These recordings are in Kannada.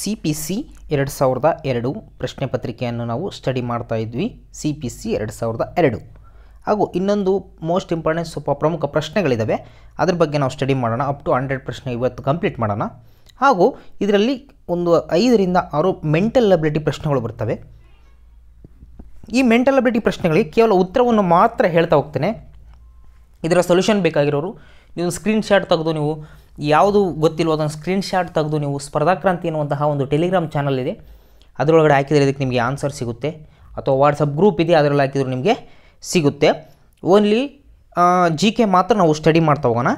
ಸಿ ಪಿ ಸಿ ಎರಡು ಸಾವಿರದ ಎರಡು ಪ್ರಶ್ನೆ ಪತ್ರಿಕೆಯನ್ನು ನಾವು ಸ್ಟಡಿ ಮಾಡ್ತಾ ಇದ್ವಿ ಸಿ ಪಿ ಸಿ ಎರಡು ಸಾವಿರದ ಎರಡು ಹಾಗೂ ಇನ್ನೊಂದು ಮೋಸ್ಟ್ ಇಂಪಾರ್ಟೆಂಟ್ ಸ್ವಲ್ಪ ಪ್ರಮುಖ ಪ್ರಶ್ನೆಗಳಿದ್ದಾವೆ ಅದ್ರ ಬಗ್ಗೆ ನಾವು ಸ್ಟಡಿ ಮಾಡೋಣ ಅಪ್ ಟು ಹಂಡ್ರೆಡ್ ಪ್ರಶ್ನೆ ಇವತ್ತು ಕಂಪ್ಲೀಟ್ ಮಾಡೋಣ ಹಾಗೂ ಇದರಲ್ಲಿ ಒಂದು ಐದರಿಂದ ಆರು ಮೆಂಟಲ್ ಅಬಿಲಿಟಿ ಪ್ರಶ್ನೆಗಳು ಬರ್ತವೆ ಈ ಮೆಂಟಲ್ ಅಬಿಲಿಟಿ ಪ್ರಶ್ನೆಗಳಿಗೆ ಕೇವಲ ಉತ್ತರವನ್ನು ಮಾತ್ರ ಹೇಳ್ತಾ ಹೋಗ್ತೇನೆ ಇದರ ಸೊಲ್ಯೂಷನ್ ಬೇಕಾಗಿರೋರು ನೀವು ಸ್ಕ್ರೀನ್ಶಾಟ್ ತೆಗೆದು ನೀವು ಯಾವುದು ಗೊತ್ತಿಲ್ಲ ಅದನ್ನು ಸ್ಕ್ರೀನ್ಶಾಟ್ ತೆಗೆದು ನೀವು ಸ್ಪರ್ಧಾಕ್ರಾಂತಿ ಅನ್ನುವಂತಹ ಒಂದು ಟೆಲಿಗ್ರಾಮ್ ಚಾನಲ್ ಇದೆ ಅದರೊಳಗಡೆ ಹಾಕಿದರೆ ಇದಕ್ಕೆ ನಿಮಗೆ ಆನ್ಸರ್ ಸಿಗುತ್ತೆ ಅಥವಾ ವಾಟ್ಸಪ್ ಗ್ರೂಪ್ ಇದೆ ಅದರಲ್ಲಿ ಹಾಕಿದ್ರು ನಿಮಗೆ ಸಿಗುತ್ತೆ ಓನ್ಲಿ ಜಿ ಕೆ ಮಾತ್ರ ನಾವು ಸ್ಟಡಿ ಮಾಡ್ತಾ ಹೋಗೋಣ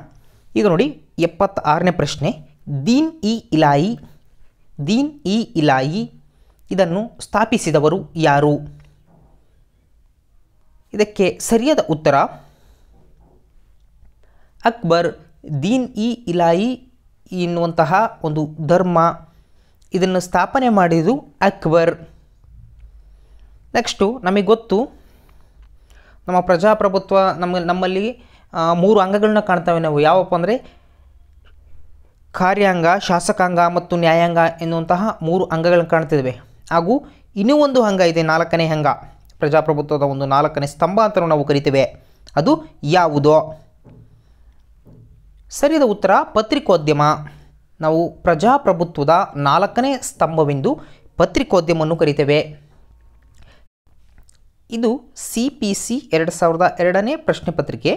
ಈಗ ನೋಡಿ ಎಪ್ಪತ್ತಾರನೇ ಪ್ರಶ್ನೆ ದೀನ್ ಇ ಇಲಾಯಿ ದೀನ್ ಇ ಇಲಾಯಿ ಇದನ್ನು ಸ್ಥಾಪಿಸಿದವರು ಯಾರು ಇದಕ್ಕೆ ಸರಿಯಾದ ಉತ್ತರ ಅಕ್ಬರ್ ದೀನ್ ಇ ಇಲಾಯಿ ಎನ್ನುವಂತಹ ಒಂದು ಧರ್ಮ ಇದನ್ನು ಸ್ಥಾಪನೆ ಮಾಡಿದ್ದು ಅಕ್ಬರ್ ನೆಕ್ಸ್ಟು ನಮಗೆ ಗೊತ್ತು ನಮ್ಮ ಪ್ರಜಾಪ್ರಭುತ್ವ ನಮ್ಮ ನಮ್ಮಲ್ಲಿ ಮೂರು ಅಂಗಗಳನ್ನ ಕಾಣ್ತವೆ ನಾವು ಯಾವಪ್ಪ ಅಂದರೆ ಕಾರ್ಯಾಂಗ ಶಾಸಕಾಂಗ ಮತ್ತು ನ್ಯಾಯಾಂಗ ಎನ್ನುವಂತಹ ಮೂರು ಅಂಗಗಳನ್ನ ಕಾಣ್ತಿದ್ದೇವೆ ಹಾಗೂ ಇನ್ನೂ ಒಂದು ಅಂಗ ಇದೆ ನಾಲ್ಕನೇ ಅಂಗ ಪ್ರಜಾಪ್ರಭುತ್ವದ ಒಂದು ನಾಲ್ಕನೇ ಸ್ತಂಭ ಅಂತ ನಾವು ಕರಿತೇವೆ ಅದು ಯಾವುದೋ ಸರಿಯಾದ ಉತ್ತರ ಪತ್ರಿಕೋದ್ಯಮ ನಾವು ಪ್ರಜಾಪ್ರಭುತ್ವದ ನಾಲ್ಕನೇ ಸ್ತಂಭವೆಂದು ಪತ್ರಿಕೋದ್ಯಮವನ್ನು ಕರಿತೇವೆ ಇದು ಸಿ ಪಿ ಸಿ ಎರಡು ಸಾವಿರದ ಎರಡನೇ ಪ್ರಶ್ನೆ ಪತ್ರಿಕೆ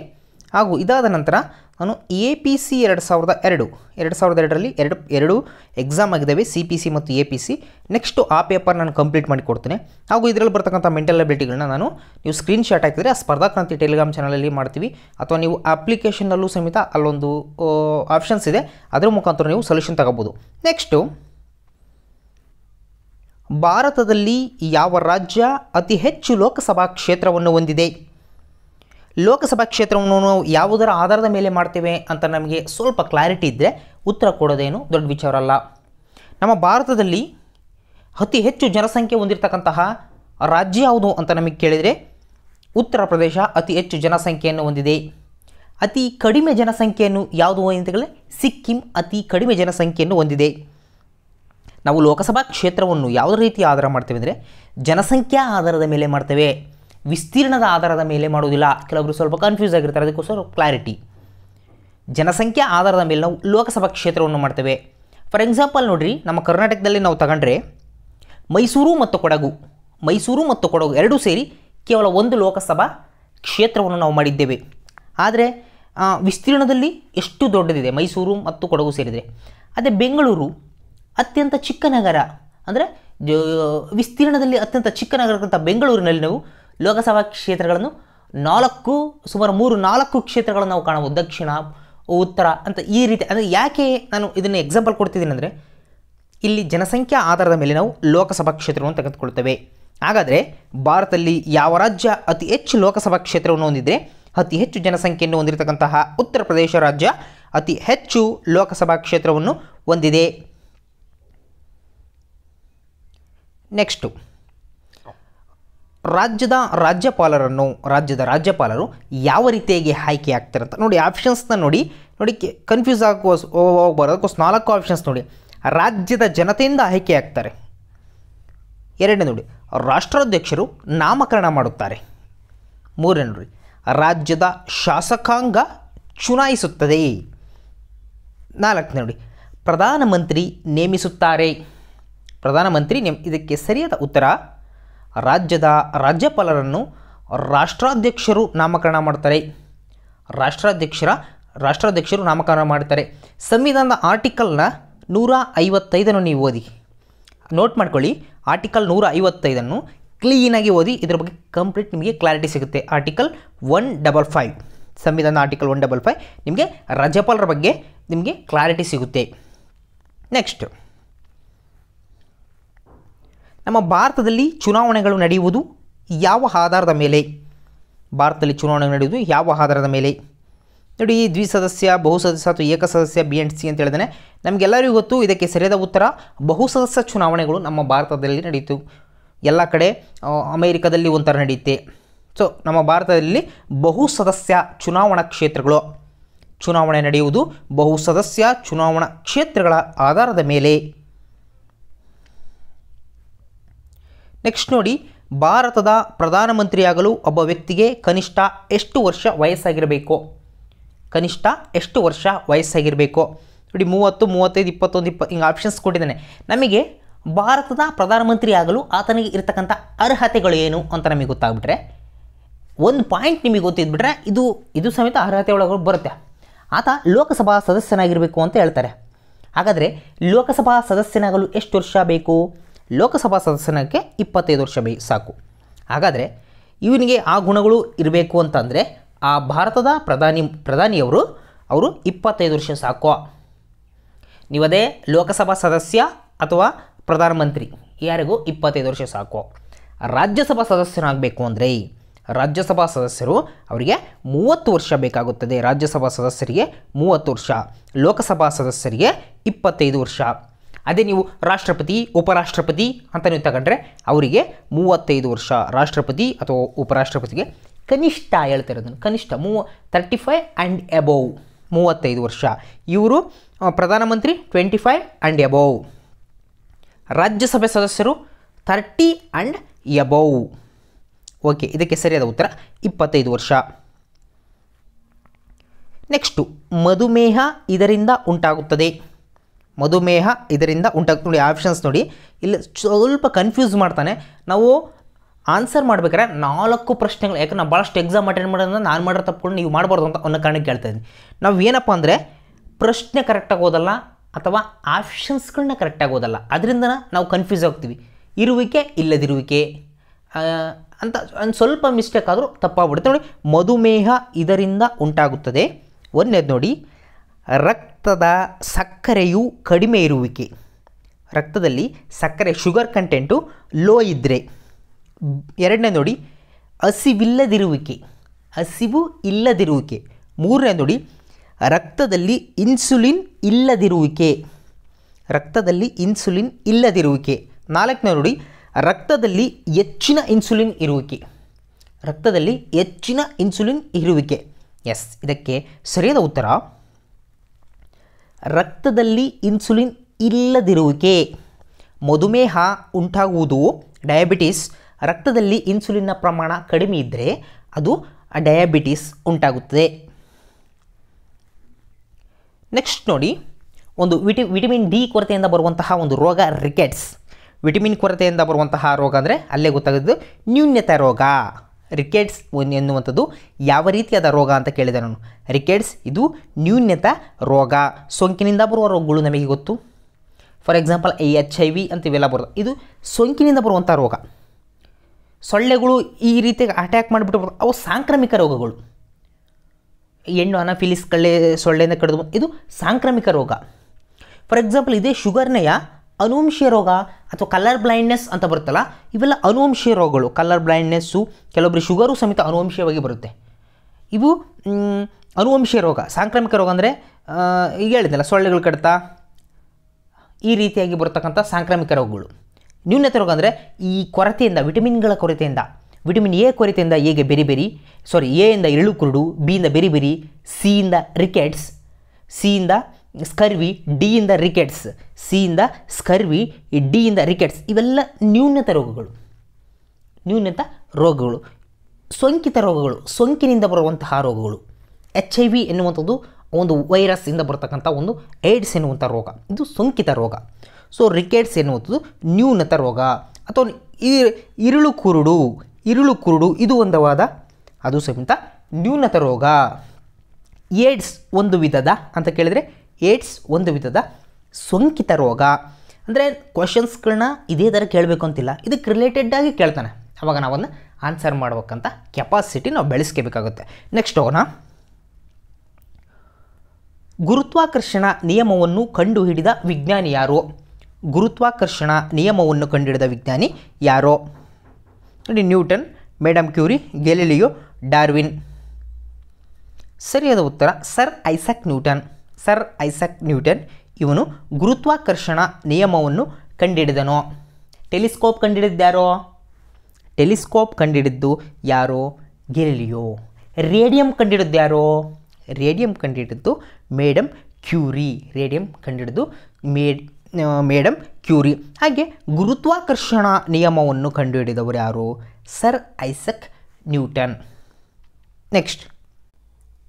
ಹಾಗೂ ಇದಾದ ನಂತರ ನಾನು ಎ ಪಿ ಸಿ ಎರಡು ಸಾವಿರದ ಎರಡು ಎರಡು ಸಾವಿರದ ಎರಡರಲ್ಲಿ ಎರಡು ಎರಡು ಎಕ್ಸಾಮ್ ಆಗಿದ್ದಾವೆ ಸಿ ಪಿ ಸಿ ಮತ್ತು ಎ ಪಿ ಸಿ ನೆಕ್ಸ್ಟು ಆ ಪೇಪರ್ ನಾನು ಕಂಪ್ಲೀಟ್ ಮಾಡಿ ಕೊಡ್ತೀನಿ ಹಾಗೂ ಇದರಲ್ಲಿ ಬರ್ತಕ್ಕಂಥ ಮೆಂಟಲ್ ಅಬಿಲಿಟಿಗಳನ್ನ ನಾನು ನೀವು ಸ್ಕ್ರೀನ್ ಶಾಟ್ ಹಾಕಿದರೆ ಆ ಸ್ಪರ್ಧಾಕ್ರಾಂತಿ ಟೆಲಿಗ್ರಾಮ್ ಚಾನಲಲ್ಲಿ ಮಾಡ್ತೀವಿ ಅಥವಾ ನೀವು ಅಪ್ಲಿಕೇಶನ್ನಲ್ಲೂ ಸಮೇತ ಅಲ್ಲೊಂದು ಆಪ್ಷನ್ಸ್ ಇದೆ ಅದರ ಮುಖಾಂತರ ನೀವು ಸೊಲ್ಯೂಷನ್ ತಗೋಬೋದು ನೆಕ್ಸ್ಟು ಭಾರತದಲ್ಲಿ ಯಾವ ರಾಜ್ಯ ಅತಿ ಹೆಚ್ಚು ಲೋಕಸಭಾ ಕ್ಷೇತ್ರವನ್ನು ಹೊಂದಿದೆ ಲೋಕಸಭಾ ಕ್ಷೇತ್ರವನ್ನು ನಾವು ಯಾವುದರ ಆಧಾರದ ಮೇಲೆ ಮಾಡ್ತೇವೆ ಅಂತ ನಮಗೆ ಸ್ವಲ್ಪ ಕ್ಲಾರಿಟಿ ಇದ್ದರೆ ಉತ್ತರ ಕೊಡೋದೇನು ದೊಡ್ಡ ವಿಚಾರ ಅಲ್ಲ ನಮ್ಮ ಭಾರತದಲ್ಲಿ ಅತಿ ಹೆಚ್ಚು ಜನಸಂಖ್ಯೆ ಹೊಂದಿರತಕ್ಕಂತಹ ರಾಜ್ಯ ಯಾವುದು ಅಂತ ನಮಗೆ ಕೇಳಿದರೆ ಉತ್ತರ ಪ್ರದೇಶ ಅತಿ ಹೆಚ್ಚು ಜನಸಂಖ್ಯೆಯನ್ನು ಹೊಂದಿದೆ ಅತಿ ಕಡಿಮೆ ಜನಸಂಖ್ಯೆಯನ್ನು ಯಾವುದು ಅಂತೇಳಿ ಸಿಕ್ಕಿಂ ಅತಿ ಕಡಿಮೆ ಜನಸಂಖ್ಯೆಯನ್ನು ಹೊಂದಿದೆ ನಾವು ಲೋಕಸಭಾ ಕ್ಷೇತ್ರವನ್ನು ಯಾವುದೇ ರೀತಿ ಆಧಾರ ಮಾಡ್ತೇವೆ ಅಂದರೆ ಜನಸಂಖ್ಯಾ ಆಧಾರದ ಮೇಲೆ ಮಾಡ್ತೇವೆ ವಿಸ್ತೀರ್ಣದ ಆಧಾರದ ಮೇಲೆ ಮಾಡೋದಿಲ್ಲ ಕೆಲವರು ಸ್ವಲ್ಪ ಕನ್ಫ್ಯೂಸ್ ಆಗಿರ್ತಾರೆ ಅದಕ್ಕೋಸ್ಕರ ಕ್ಲಾರಿಟಿ ಜನಸಂಖ್ಯಾ ಆಧಾರದ ಮೇಲೆ ನಾವು ಲೋಕಸಭಾ ಕ್ಷೇತ್ರವನ್ನು ಮಾಡ್ತೇವೆ ಫಾರ್ ಎಕ್ಸಾಂಪಲ್ ನೋಡಿರಿ ನಮ್ಮ ಕರ್ನಾಟಕದಲ್ಲಿ ನಾವು ತಗೊಂಡ್ರೆ ಮೈಸೂರು ಮತ್ತು ಕೊಡಗು ಮೈಸೂರು ಮತ್ತು ಕೊಡಗು ಎರಡೂ ಸೇರಿ ಕೇವಲ ಒಂದು ಲೋಕಸಭಾ ಕ್ಷೇತ್ರವನ್ನು ನಾವು ಮಾಡಿದ್ದೇವೆ ಆದರೆ ವಿಸ್ತೀರ್ಣದಲ್ಲಿ ಎಷ್ಟು ದೊಡ್ಡದಿದೆ ಮೈಸೂರು ಮತ್ತು ಕೊಡಗು ಸೇರಿದರೆ ಅದೇ ಬೆಂಗಳೂರು ಅತ್ಯಂತ ಚಿಕ್ಕ ನಗರ ಅಂದರೆ ವಿಸ್ತೀರ್ಣದಲ್ಲಿ ಅತ್ಯಂತ ಚಿಕ್ಕ ನಗರಕ್ಕಂಥ ಬೆಂಗಳೂರಿನಲ್ಲಿ ನಾವು ಲೋಕಸಭಾ ಕ್ಷೇತ್ರಗಳನ್ನು ನಾಲ್ಕು ಸುಮಾರು ಮೂರು ನಾಲ್ಕು ಕ್ಷೇತ್ರಗಳನ್ನು ನಾವು ಕಾಣಬಹುದು ದಕ್ಷಿಣ ಉತ್ತರ ಅಂತ ಈ ರೀತಿ ಅಂದರೆ ಯಾಕೆ ನಾನು ಇದನ್ನು ಎಕ್ಸಾಂಪಲ್ ಕೊಡ್ತಿದ್ದೀನಿ ಅಂದರೆ ಇಲ್ಲಿ ಜನಸಂಖ್ಯಾ ಆಧಾರದ ಮೇಲೆ ನಾವು ಲೋಕಸಭಾ ಕ್ಷೇತ್ರವನ್ನು ತೆಗೆದುಕೊಳ್ತೇವೆ ಹಾಗಾದರೆ ಭಾರತದಲ್ಲಿ ಯಾವ ರಾಜ್ಯ ಅತಿ ಹೆಚ್ಚು ಲೋಕಸಭಾ ಕ್ಷೇತ್ರವನ್ನು ಹೊಂದಿದರೆ ಅತಿ ಹೆಚ್ಚು ಜನಸಂಖ್ಯೆಯನ್ನು ಹೊಂದಿರತಕ್ಕಂತಹ ಉತ್ತರ ಪ್ರದೇಶ ರಾಜ್ಯ ಅತಿ ಹೆಚ್ಚು ಲೋಕಸಭಾ ಕ್ಷೇತ್ರವನ್ನು ಹೊಂದಿದೆ ನೆಕ್ಸ್ಟು ರಾಜ್ಯದ ರಾಜ್ಯಪಾಲರನ್ನು ರಾಜ್ಯದ ರಾಜ್ಯಪಾಲರು ಯಾವ ರೀತಿಯಾಗಿ ಆಯ್ಕೆ ಆಗ್ತಾರೆ ಅಂತ ನೋಡಿ ಆಪ್ಷನ್ಸ್ನ ನೋಡಿ ನೋಡಿ ಕನ್ಫ್ಯೂಸ್ ಆಗುವ ಹೋಗ್ಬಾರ್ದಕ್ಕೋಸ್ ನಾಲ್ಕು ಆಪ್ಷನ್ಸ್ ನೋಡಿ ರಾಜ್ಯದ ಜನತೆಯಿಂದ ಆಯ್ಕೆ ಆಗ್ತಾರೆ ಎರಡನೇ ನೋಡಿ ರಾಷ್ಟ್ರಾಧ್ಯಕ್ಷರು ನಾಮಕರಣ ಮಾಡುತ್ತಾರೆ ಮೂರನೇ ನೋಡಿ ರಾಜ್ಯದ ಶಾಸಕಾಂಗ ಚುನಾಯಿಸುತ್ತದೆ ನಾಲ್ಕನೇ ನೋಡಿ ಪ್ರಧಾನಮಂತ್ರಿ ನೇಮಿಸುತ್ತಾರೆ ಪ್ರಧಾನಮಂತ್ರಿ ನೇಮ್ ಇದಕ್ಕೆ ಸರಿಯಾದ ಉತ್ತರ ರಾಜ್ಯದ ರಾಜ್ಯಪಾಲರನ್ನು ರಾಷ್ಟ್ರಾಧ್ಯಕ್ಷರು ನಾಮಕರಣ ಮಾಡ್ತಾರೆ ರಾಷ್ಟ್ರಾಧ್ಯಕ್ಷರ ರಾಷ್ಟ್ರಾಧ್ಯಕ್ಷರು ನಾಮಕರಣ ಮಾಡ್ತಾರೆ ಸಂವಿಧಾನದ ಆರ್ಟಿಕಲ್ನ ನೂರ ಐವತ್ತೈದನ್ನು ನೀವು ಓದಿ ನೋಟ್ ಮಾಡ್ಕೊಳ್ಳಿ ಆರ್ಟಿಕಲ್ ನೂರ ಐವತ್ತೈದನ್ನು ಕ್ಲೀನಾಗಿ ಓದಿ ಇದರ ಬಗ್ಗೆ ಕಂಪ್ಲೀಟ್ ನಿಮಗೆ ಕ್ಲಾರಿಟಿ ಸಿಗುತ್ತೆ ಆರ್ಟಿಕಲ್ ಒನ್ ಡಬಲ್ ಫೈವ್ ಸಂವಿಧಾನ ಆರ್ಟಿಕಲ್ ಒನ್ ಡಬಲ್ ಫೈವ್ ನಿಮಗೆ ರಾಜ್ಯಪಾಲರ ಬಗ್ಗೆ ನಿಮಗೆ ಕ್ಲಾರಿಟಿ ಸಿಗುತ್ತೆ ನೆಕ್ಸ್ಟ್ ನಮ್ಮ ಭಾರತದಲ್ಲಿ ಚುನಾವಣೆಗಳು ನಡೆಯುವುದು ಯಾವ ಆಧಾರದ ಮೇಲೆ ಭಾರತದಲ್ಲಿ ಚುನಾವಣೆ ನಡೆಯುವುದು ಯಾವ ಆಧಾರದ ಮೇಲೆ ನೋಡಿ ದ್ವಿಸದಸ್ಯ ಬಹುಸದಸ್ಯ ಅಥವಾ ಏಕಸದಸ್ಯ ಬಿ ಎಂಡ್ ಸಿ ಅಂತ ಹೇಳಿದಾನೆ ನಮಗೆಲ್ಲರಿಗೂ ಗೊತ್ತು ಇದಕ್ಕೆ ಸರಿಯಾದ ಉತ್ತರ ಬಹುಸದಸ್ಯ ಚುನಾವಣೆಗಳು ನಮ್ಮ ಭಾರತದಲ್ಲಿ ನಡೆಯಿತು ಎಲ್ಲ ಕಡೆ ಅಮೇರಿಕಾದಲ್ಲಿ ಒಂಥರ ನಡೆಯುತ್ತೆ ಸೊ ನಮ್ಮ ಭಾರತದಲ್ಲಿ ಬಹುಸದಸ್ಯ ಚುನಾವಣಾ ಕ್ಷೇತ್ರಗಳು ಚುನಾವಣೆ ನಡೆಯುವುದು ಬಹುಸದಸ್ಯ ಚುನಾವಣಾ ಕ್ಷೇತ್ರಗಳ ಆಧಾರದ ಮೇಲೆ ನೆಕ್ಸ್ಟ್ ನೋಡಿ ಭಾರತದ ಪ್ರಧಾನಮಂತ್ರಿಯಾಗಲು ಒಬ್ಬ ವ್ಯಕ್ತಿಗೆ ಕನಿಷ್ಠ ಎಷ್ಟು ವರ್ಷ ವಯಸ್ಸಾಗಿರಬೇಕು ಕನಿಷ್ಠ ಎಷ್ಟು ವರ್ಷ ವಯಸ್ಸಾಗಿರಬೇಕು ನೋಡಿ ಮೂವತ್ತು ಮೂವತ್ತೈದು ಇಪ್ಪತ್ತೊಂದು ಇಪ್ಪ ಹಿಂಗೆ ಆಪ್ಷನ್ಸ್ ಕೊಟ್ಟಿದ್ದಾನೆ ನಮಗೆ ಭಾರತದ ಪ್ರಧಾನಮಂತ್ರಿ ಆಗಲು ಆತನಿಗೆ ಇರತಕ್ಕಂಥ ಅರ್ಹತೆಗಳು ಏನು ಅಂತ ನಮಗೆ ಗೊತ್ತಾಗ್ಬಿಟ್ರೆ ಒಂದು ಪಾಯಿಂಟ್ ನಿಮಗೆ ಗೊತ್ತಿದ್ಬಿಟ್ರೆ ಇದು ಇದು ಸಮೇತ ಅರ್ಹತೆ ಒಳಗೆ ಬರುತ್ತೆ ಆತ ಲೋಕಸಭಾ ಸದಸ್ಯನಾಗಿರಬೇಕು ಅಂತ ಹೇಳ್ತಾರೆ ಹಾಗಾದರೆ ಲೋಕಸಭಾ ಸದಸ್ಯನಾಗಲು ಎಷ್ಟು ವರ್ಷ ಬೇಕು ಲೋಕಸಭಾ ಸದಸ್ಯನಕ್ಕೆ ಇಪ್ಪತ್ತೈದು ವರ್ಷ ಬೇ ಸಾಕು ಹಾಗಾದರೆ ಇವನಿಗೆ ಆ ಗುಣಗಳು ಇರಬೇಕು ಅಂತಂದರೆ ಆ ಭಾರತದ ಪ್ರಧಾನಿ ಪ್ರಧಾನಿಯವರು ಅವರು ಇಪ್ಪತ್ತೈದು ವರ್ಷ ಸಾಕು ನೀವು ಅದೇ ಲೋಕಸಭಾ ಸದಸ್ಯ ಅಥವಾ ಪ್ರಧಾನಮಂತ್ರಿ ಯಾರಿಗೂ ಇಪ್ಪತ್ತೈದು ವರ್ಷ ಸಾಕು ರಾಜ್ಯಸಭಾ ಸದಸ್ಯನಾಗಬೇಕು ಅಂದರೆ ರಾಜ್ಯಸಭಾ ಸದಸ್ಯರು ಅವರಿಗೆ ಮೂವತ್ತು ವರ್ಷ ಬೇಕಾಗುತ್ತದೆ ರಾಜ್ಯಸಭಾ ಸದಸ್ಯರಿಗೆ ಮೂವತ್ತು ವರ್ಷ ಲೋಕಸಭಾ ಸದಸ್ಯರಿಗೆ ಇಪ್ಪತ್ತೈದು ವರ್ಷ ಅದೇ ನೀವು ರಾಷ್ಟ್ರಪತಿ ಉಪರಾಷ್ಟ್ರಪತಿ ಅಂತ ನೀವು ತಗೊಂಡ್ರೆ ಅವರಿಗೆ ಮೂವತ್ತೈದು ವರ್ಷ ರಾಷ್ಟ್ರಪತಿ ಅಥವಾ ಉಪರಾಷ್ಟ್ರಪತಿಗೆ ಕನಿಷ್ಠ ಹೇಳ್ತಾ ಇರೋದನ್ನು ಕನಿಷ್ಠ ಮೂವ ತರ್ಟಿ ಫೈವ್ ಆ್ಯಂಡ್ ಎಬೋವ್ ಮೂವತ್ತೈದು ವರ್ಷ ಇವರು ಪ್ರಧಾನಮಂತ್ರಿ ಟ್ವೆಂಟಿ ಫೈವ್ ಆ್ಯಂಡ್ ಎಬೌವ್ ರಾಜ್ಯಸಭೆ ಸದಸ್ಯರು ಥರ್ಟಿ ಆ್ಯಂಡ್ ಎಬೌವ್ ಓಕೆ ಇದಕ್ಕೆ ಸರಿಯಾದ ಉತ್ತರ ಇಪ್ಪತ್ತೈದು ವರ್ಷ ನೆಕ್ಸ್ಟು ಮಧುಮೇಹ ಇದರಿಂದ ಉಂಟಾಗುತ್ತದೆ ಮಧುಮೇಹ ಇದರಿಂದ ಉಂಟಾಗ್ತದೆ ನೋಡಿ ಆಪ್ಷನ್ಸ್ ನೋಡಿ ಇಲ್ಲಿ ಸ್ವಲ್ಪ ಕನ್ಫ್ಯೂಸ್ ಮಾಡ್ತಾನೆ ನಾವು ಆನ್ಸರ್ ಮಾಡ್ಬೇಕಾದ್ರೆ ನಾಲ್ಕು ಪ್ರಶ್ನೆಗಳು ಯಾಕಂದ್ರೆ ನಾವು ಭಾಳಷ್ಟು ಎಕ್ಸಾಮ್ ಅಟೆಂಡ್ ಮಾಡೋದ್ರೆ ನಾನು ಮಾಡೋ ತಪ್ಪುಗಳು ನೀವು ಮಾಡಬಾರ್ದು ಅಂತ ಅನ್ನೋ ಕಾರಣಕ್ಕೆ ಕೇಳ್ತಾ ಇದ್ದೀನಿ ನಾವು ಏನಪ್ಪ ಅಂದರೆ ಪ್ರಶ್ನೆ ಕರೆಕ್ಟಾಗಿ ಓದಲ್ಲ ಅಥವಾ ಆಪ್ಷನ್ಸ್ಗಳನ್ನ ಕರೆಕ್ಟಾಗಿ ಓದಲ್ಲ ಅದರಿಂದ ನಾವು ಕನ್ಫ್ಯೂಸ್ ಆಗ್ತೀವಿ ಇರುವಿಕೆ ಇಲ್ಲದಿರುವಿಕೆ ಅಂತ ಒಂದು ಸ್ವಲ್ಪ ಮಿಸ್ಟೇಕ್ ಆದರೂ ತಪ್ಪಾಗ್ಬಿಡುತ್ತೆ ನೋಡಿ ಮಧುಮೇಹ ಇದರಿಂದ ಉಂಟಾಗುತ್ತದೆ ಒಂದನೇದು ನೋಡಿ ರಕ್ತ ರಕ್ತದ ಸಕ್ಕರೆಯು ಕಡಿಮೆ ಇರುವಿಕೆ ರಕ್ತದಲ್ಲಿ ಸಕ್ಕರೆ ಶುಗರ್ ಕಂಟೆಂಟು ಲೋ ಇದ್ದರೆ ಎರಡನೇ ನೋಡಿ ಹಸಿವಿಲ್ಲದಿರುವಿಕೆ ಹಸಿವು ಇಲ್ಲದಿರುವಿಕೆ ಮೂರನೇ ನೋಡಿ ರಕ್ತದಲ್ಲಿ ಇನ್ಸುಲಿನ್ ಇಲ್ಲದಿರುವಿಕೆ ರಕ್ತದಲ್ಲಿ ಇನ್ಸುಲಿನ್ ಇಲ್ಲದಿರುವಿಕೆ ನಾಲ್ಕನೇ ನೋಡಿ ರಕ್ತದಲ್ಲಿ ಹೆಚ್ಚಿನ ಇನ್ಸುಲಿನ್ ಇರುವಿಕೆ ರಕ್ತದಲ್ಲಿ ಹೆಚ್ಚಿನ ಇನ್ಸುಲಿನ್ ಇರುವಿಕೆ ಎಸ್ ಇದಕ್ಕೆ ಸರಿಯಾದ ಉತ್ತರ ರಕ್ತದಲ್ಲಿ ಇನ್ಸುಲಿನ್ ಇಲ್ಲದಿರುವಿಕೆ ಮಧುಮೇಹ ಉಂಟಾಗುವುದು ಡಯಾಬಿಟಿಸ್ ರಕ್ತದಲ್ಲಿ ಇನ್ಸುಲಿನ್ನ ಪ್ರಮಾಣ ಕಡಿಮೆ ಇದ್ದರೆ ಅದು ಡಯಾಬಿಟಿಸ್ ಉಂಟಾಗುತ್ತದೆ ನೆಕ್ಸ್ಟ್ ನೋಡಿ ಒಂದು ವಿಟಿ ವಿಟಮಿನ್ ಡಿ ಕೊರತೆಯಿಂದ ಬರುವಂತಹ ಒಂದು ರೋಗ ರಿಕೆಟ್ಸ್ ವಿಟಮಿನ್ ಕೊರತೆಯಿಂದ ಬರುವಂತಹ ರೋಗ ಅಂದರೆ ಅಲ್ಲೇ ಗೊತ್ತಾಗೋದು ನ್ಯೂನ್ಯತೆ ರೋಗ ರಿಕೆಟ್ಸ್ ಎನ್ನುವಂಥದ್ದು ಯಾವ ರೀತಿಯಾದ ರೋಗ ಅಂತ ಕೇಳಿದೆ ನಾನು ರಿಕೆಟ್ಸ್ ಇದು ನ್ಯೂನ್ಯತ ರೋಗ ಸೋಂಕಿನಿಂದ ಬರುವ ರೋಗಗಳು ನಮಗೆ ಗೊತ್ತು for example I H I V ಅಂತ ಇವೆಲ್ಲ ಬರೋದು ಇದು ಸೋಂಕಿನಿಂದ ಬರುವಂಥ ರೋಗ ಸೊಳ್ಳೆಗಳು ಈ ರೀತಿಯಾಗಿ ಅಟ್ಯಾಕ್ ಮಾಡಿಬಿಟ್ಟು ಅವು ಸಾಂಕ್ರಾಮಿಕ ರೋಗಗಳು ಹೆಣ್ಣು ಅನಫಿಲಿಸ್ ಕಳ್ಳೆ ಸೊಳ್ಳೆಯಿಂದ ಕಡಿದು ಇದು ಸಾಂಕ್ರಾಮಿಕ ರೋಗ ಫಾರ್ ಎಕ್ಸಾಂಪಲ್ ಇದೇ ಶುಗರ್ನೆಯ ಅನುವಂಶೀಯ ರೋಗ ಅಥವಾ ಕಲರ್ ಬ್ಲೈಂಡ್ನೆಸ್ ಅಂತ ಬರುತ್ತಲ್ಲ ಇವೆಲ್ಲ ಅನುವಂಶೀಯ ರೋಗಗಳು ಕಲರ್ ಬ್ಲೈಂಡ್ನೆಸ್ಸು ಕೆಲವೊಬ್ಬರು ಶುಗರು ಸಮೇತ ಅನುವಂಶೀಯವಾಗಿ ಬರುತ್ತೆ ಇವು ಅನುವಂಶೀಯ ರೋಗ ಸಾಂಕ್ರಾಮಿಕ ರೋಗ ಅಂದರೆ ಈಗ ಹೇಳಿದ್ನಲ್ಲ ಸೊಳ್ಳೆಗಳು ಕಡಿತ ಈ ರೀತಿಯಾಗಿ ಬರತಕ್ಕಂಥ ಸಾಂಕ್ರಾಮಿಕ ರೋಗಗಳು ನ್ಯೂನತೆ ರೋಗ ಅಂದರೆ ಈ ಕೊರತೆಯಿಂದ ವಿಟಮಿನ್ಗಳ ಕೊರತೆಯಿಂದ ವಿಟಮಿನ್ ಎ ಕೊರತೆಯಿಂದ ಎಗೆ ಬೆರಿ ಬೆರಿ ಸಾರಿ ಎಯಿಂದ ಎಳು ಕುರುಡು ಬಿಯಿಂದ ಬೆರಿ ಬೆರಿ ಸಿಯಿಂದ ರಿಕೆಟ್ಸ್ ಸಿಯಿಂದ ಸ್ಕರ್ವಿ ಡಿ ಇಂದ ರಿಕೆಟ್ಸ್ ಇಂದ ಸ್ಕರ್ವಿ ಡಿ ಇಂದ ರಿಕೆಟ್ಸ್ ಇವೆಲ್ಲ ನ್ಯೂನತ ರೋಗಗಳು ನ್ಯೂನತ ರೋಗಗಳು ಸೋಂಕಿತ ರೋಗಗಳು ಸೋಂಕಿನಿಂದ ಬರುವಂತಹ ರೋಗಗಳು ಎಚ್ ಐ ವಿ ಎನ್ನುವಂಥದ್ದು ಒಂದು ಇಂದ ಬರತಕ್ಕಂಥ ಒಂದು ಏಡ್ಸ್ ಎನ್ನುವಂಥ ರೋಗ ಇದು ಸೋಂಕಿತ ರೋಗ ಸೊ ರಿಕೆಟ್ಸ್ ಎನ್ನುವಂಥದ್ದು ನ್ಯೂನತ ರೋಗ ಅಥವಾ ಇರುಳು ಕುರುಡು ಇರುಳು ಕುರುಡು ಇದು ಒಂದವಾದ ಅದು ಸಮೇತ ನ್ಯೂನತ ರೋಗ ಏಡ್ಸ್ ಒಂದು ವಿಧದ ಅಂತ ಕೇಳಿದರೆ ಏಡ್ಸ್ ಒಂದು ವಿಧದ ಸೋಂಕಿತ ರೋಗ ಅಂದರೆ ಕ್ವಶನ್ಸ್ಗಳನ್ನ ಇದೇ ಥರ ಕೇಳಬೇಕು ಅಂತಿಲ್ಲ ಇದಕ್ಕೆ ಆಗಿ ಕೇಳ್ತಾನೆ ಅವಾಗ ನಾವನ್ನು ಆನ್ಸರ್ ಮಾಡ್ಬೇಕಂತ ಕೆಪಾಸಿಟಿ ನಾವು ಬೆಳೆಸ್ಕೋಬೇಕಾಗುತ್ತೆ ನೆಕ್ಸ್ಟ್ ಹೋಗೋಣ ಗುರುತ್ವಾಕರ್ಷಣ ನಿಯಮವನ್ನು ಕಂಡುಹಿಡಿದ ವಿಜ್ಞಾನಿ ಯಾರು ಗುರುತ್ವಾಕರ್ಷಣ ನಿಯಮವನ್ನು ಕಂಡುಹಿಡಿದ ವಿಜ್ಞಾನಿ ಯಾರೋ ನೋಡಿ Newton madam Curie Galileo Darwin ಸರಿಯಾದ ಉತ್ತರ sir Isaac Newton sir Isaac Newton ಇವನು ಗುರುತ್ವಾಕರ್ಷಣ ನಿಯಮವನ್ನು ಕಂಡಿಡಿದನು ಟೆಲಿಸ್ಕೋಪ್ ಕಂಡಿಡಿದ್ದಾರೋ ಟೆಲಿಸ್ಕೋಪ್ ಕಂಡಿಡಿದ್ದು ಯಾರೋ ಗೆಲಿಲಿಯೋ ರೇಡಿಯಂ ಕಂಡಿಡಿದ್ಯಾರೋ ರೇಡಿಯಂ ಕಂಡಿಡಿದ್ದು ಮೇಡಮ್ ಕ್ಯೂರಿ ರೇಡಿಯಂ ಕಂಡಿಡಿದು ಮೇಡ್ ಮೇಡಮ್ ಕ್ಯೂರಿ ಹಾಗೆ ಗುರುತ್ವಾಕರ್ಷಣ ನಿಯಮವನ್ನು ಕಂಡುಹಿಡಿದವರು ಯಾರು sir Isaac Newton next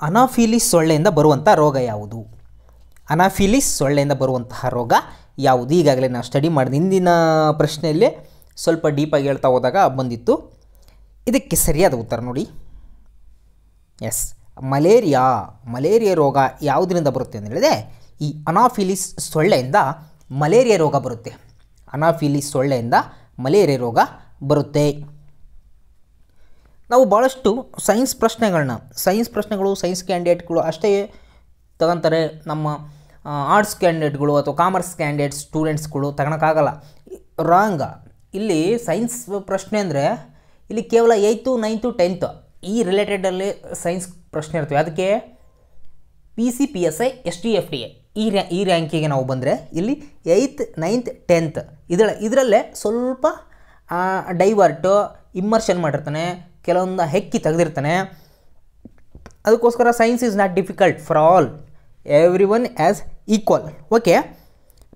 anopheles ಸೊಳ್ಳೆಯಿಂದ ಬರುವಂಥ ರೋಗ ಯಾವುದು ಅನಾಫಿಲಿಸ್ ಸೊಳ್ಳೆಯಿಂದ ಬರುವಂತಹ ರೋಗ ಯಾವುದು ಈಗಾಗಲೇ ನಾವು ಸ್ಟಡಿ ಮಾಡಿದ ಹಿಂದಿನ ಪ್ರಶ್ನೆಯಲ್ಲಿ ಸ್ವಲ್ಪ ಡೀಪಾಗಿ ಹೇಳ್ತಾ ಹೋದಾಗ ಬಂದಿತ್ತು ಇದಕ್ಕೆ ಸರಿಯಾದ ಉತ್ತರ ನೋಡಿ ಎಸ್ ಮಲೇರಿಯಾ ಮಲೇರಿಯಾ ರೋಗ ಯಾವುದರಿಂದ ಬರುತ್ತೆ ಅಂತ ಹೇಳಿದೆ ಈ ಅನಾಫಿಲಿಸ್ ಸೊಳ್ಳೆಯಿಂದ ಮಲೇರಿಯಾ ರೋಗ ಬರುತ್ತೆ ಅನಾಫಿಲಿಸ್ ಸೊಳ್ಳೆಯಿಂದ ಮಲೇರಿಯಾ ರೋಗ ಬರುತ್ತೆ ನಾವು ಭಾಳಷ್ಟು ಸೈನ್ಸ್ ಪ್ರಶ್ನೆಗಳನ್ನ ಸೈನ್ಸ್ ಪ್ರಶ್ನೆಗಳು ಸೈನ್ಸ್ ಕ್ಯಾಂಡಿಡೇಟ್ಗಳು ಅಷ್ಟೇ ತಗೊಂತಾರೆ ನಮ್ಮ ಆರ್ಟ್ಸ್ ಕ್ಯಾಂಡಿಡೇಟ್ಗಳು ಅಥವಾ ಕಾಮರ್ಸ್ ಕ್ಯಾಂಡಿಡೇಟ್ ಸ್ಟೂಡೆಂಟ್ಸ್ಗಳು ತಗೊಳಕ್ಕಾಗಲ್ಲ ರಾಂಗ ಇಲ್ಲಿ ಸೈನ್ಸ್ ಪ್ರಶ್ನೆ ಅಂದರೆ ಇಲ್ಲಿ ಕೇವಲ ಏಯ್ತು ನೈಂತು ಟೆಂತ್ ಈ ರಿಲೇಟೆಡಲ್ಲಿ ಸೈನ್ಸ್ ಪ್ರಶ್ನೆ ಇರ್ತವೆ ಅದಕ್ಕೆ P C P S I S T F D A ಈ ರ್ಯಾ ಈ ರ್ಯಾಂಕಿಗೆ ನಾವು ಬಂದರೆ ಇಲ್ಲಿ ಏಯ್ತ್ ನೈಂತ್ ಟೆಂತ್ ಇದರ ಇದರಲ್ಲೇ ಸ್ವಲ್ಪ ಡೈವರ್ಟು ಇಮರ್ಷನ್ ಮಾಡಿರ್ತಾನೆ ಕೆಲವೊಂದು ಹೆಕ್ಕಿ ತೆಗೆದಿರ್ತಾನೆ ಅದಕ್ಕೋಸ್ಕರ science is not difficult for all everyone as equal okay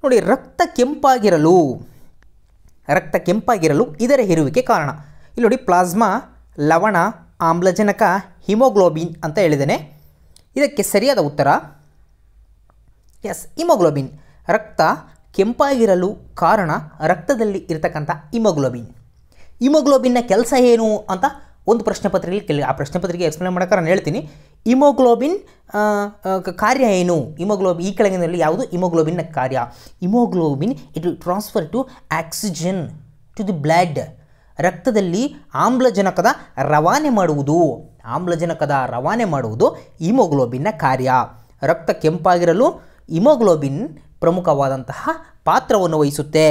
ನೋಡಿ ರಕ್ತ ಕೆಂಪಾಗಿರಲು ರಕ್ತ ಕೆಂಪಾಗಿರಲು ಇದರ ಇರುವಿಕೆ ಕಾರಣ ಇಲ್ಲಿ ನೋಡಿ ಪ್ಲಾಸ್ಮಾ ಲವಣ ಆಮ್ಲಜನಕ ಹಿಮೋಗ್ಲೋಬಿನ್ ಅಂತ ಹೇಳಿದ್ದೇನೆ ಇದಕ್ಕೆ ಸರಿಯಾದ ಉತ್ತರ ಎಸ್ ಹಿಮೋಗ್ಲೋಬಿನ್ ರಕ್ತ ಕೆಂಪಾಗಿರಲು ಕಾರಣ ರಕ್ತದಲ್ಲಿ ಇರತಕ್ಕಂಥ ಹಿಮೋಗ್ಲೋಬಿನ್ ಹಿಮೋಗ್ಲೋಬಿನ್ನ ಕೆಲಸ ಏನು ಅಂತ ಒಂದು ಪ್ರಶ್ನೆ ಪತ್ರಿಕೆಯಲ್ಲಿ ಕೇಳಿ ಆ ಪ್ರಶ್ನೆ ಪತ್ರಿಕೆ ಎಕ್ಸ್ಪ್ಲೇನ್ ಮಾಡೋಕೆ ನಾನು ಹೇಳ್ತೀನಿ ಇಮೋಗ್ಲೋಬಿನ್ ಕಾರ್ಯ ಏನು ಇಮೋಗ್ಲೋಬಿನ್ ಈ ಕೆಳಗಿನಲ್ಲಿ ಯಾವುದು ಇಮೋಗ್ಲೋಬಿನ್ನ ಕಾರ್ಯ haemoglobin it transfer to oxygen to the blood ರಕ್ತದಲ್ಲಿ ಆಮ್ಲಜನಕದ ರವಾನೆ ಮಾಡುವುದು ಆಮ್ಲಜನಕದ ರವಾನೆ ಮಾಡುವುದು ಇಮೋಗ್ಲೋಬಿನ್ನ ಕಾರ್ಯ ರಕ್ತ ಕೆಂಪಾಗಿರಲು ಇಮೋಗ್ಲೋಬಿನ್ ಪ್ರಮುಖವಾದಂತಹ ಪಾತ್ರವನ್ನು ವಹಿಸುತ್ತೆ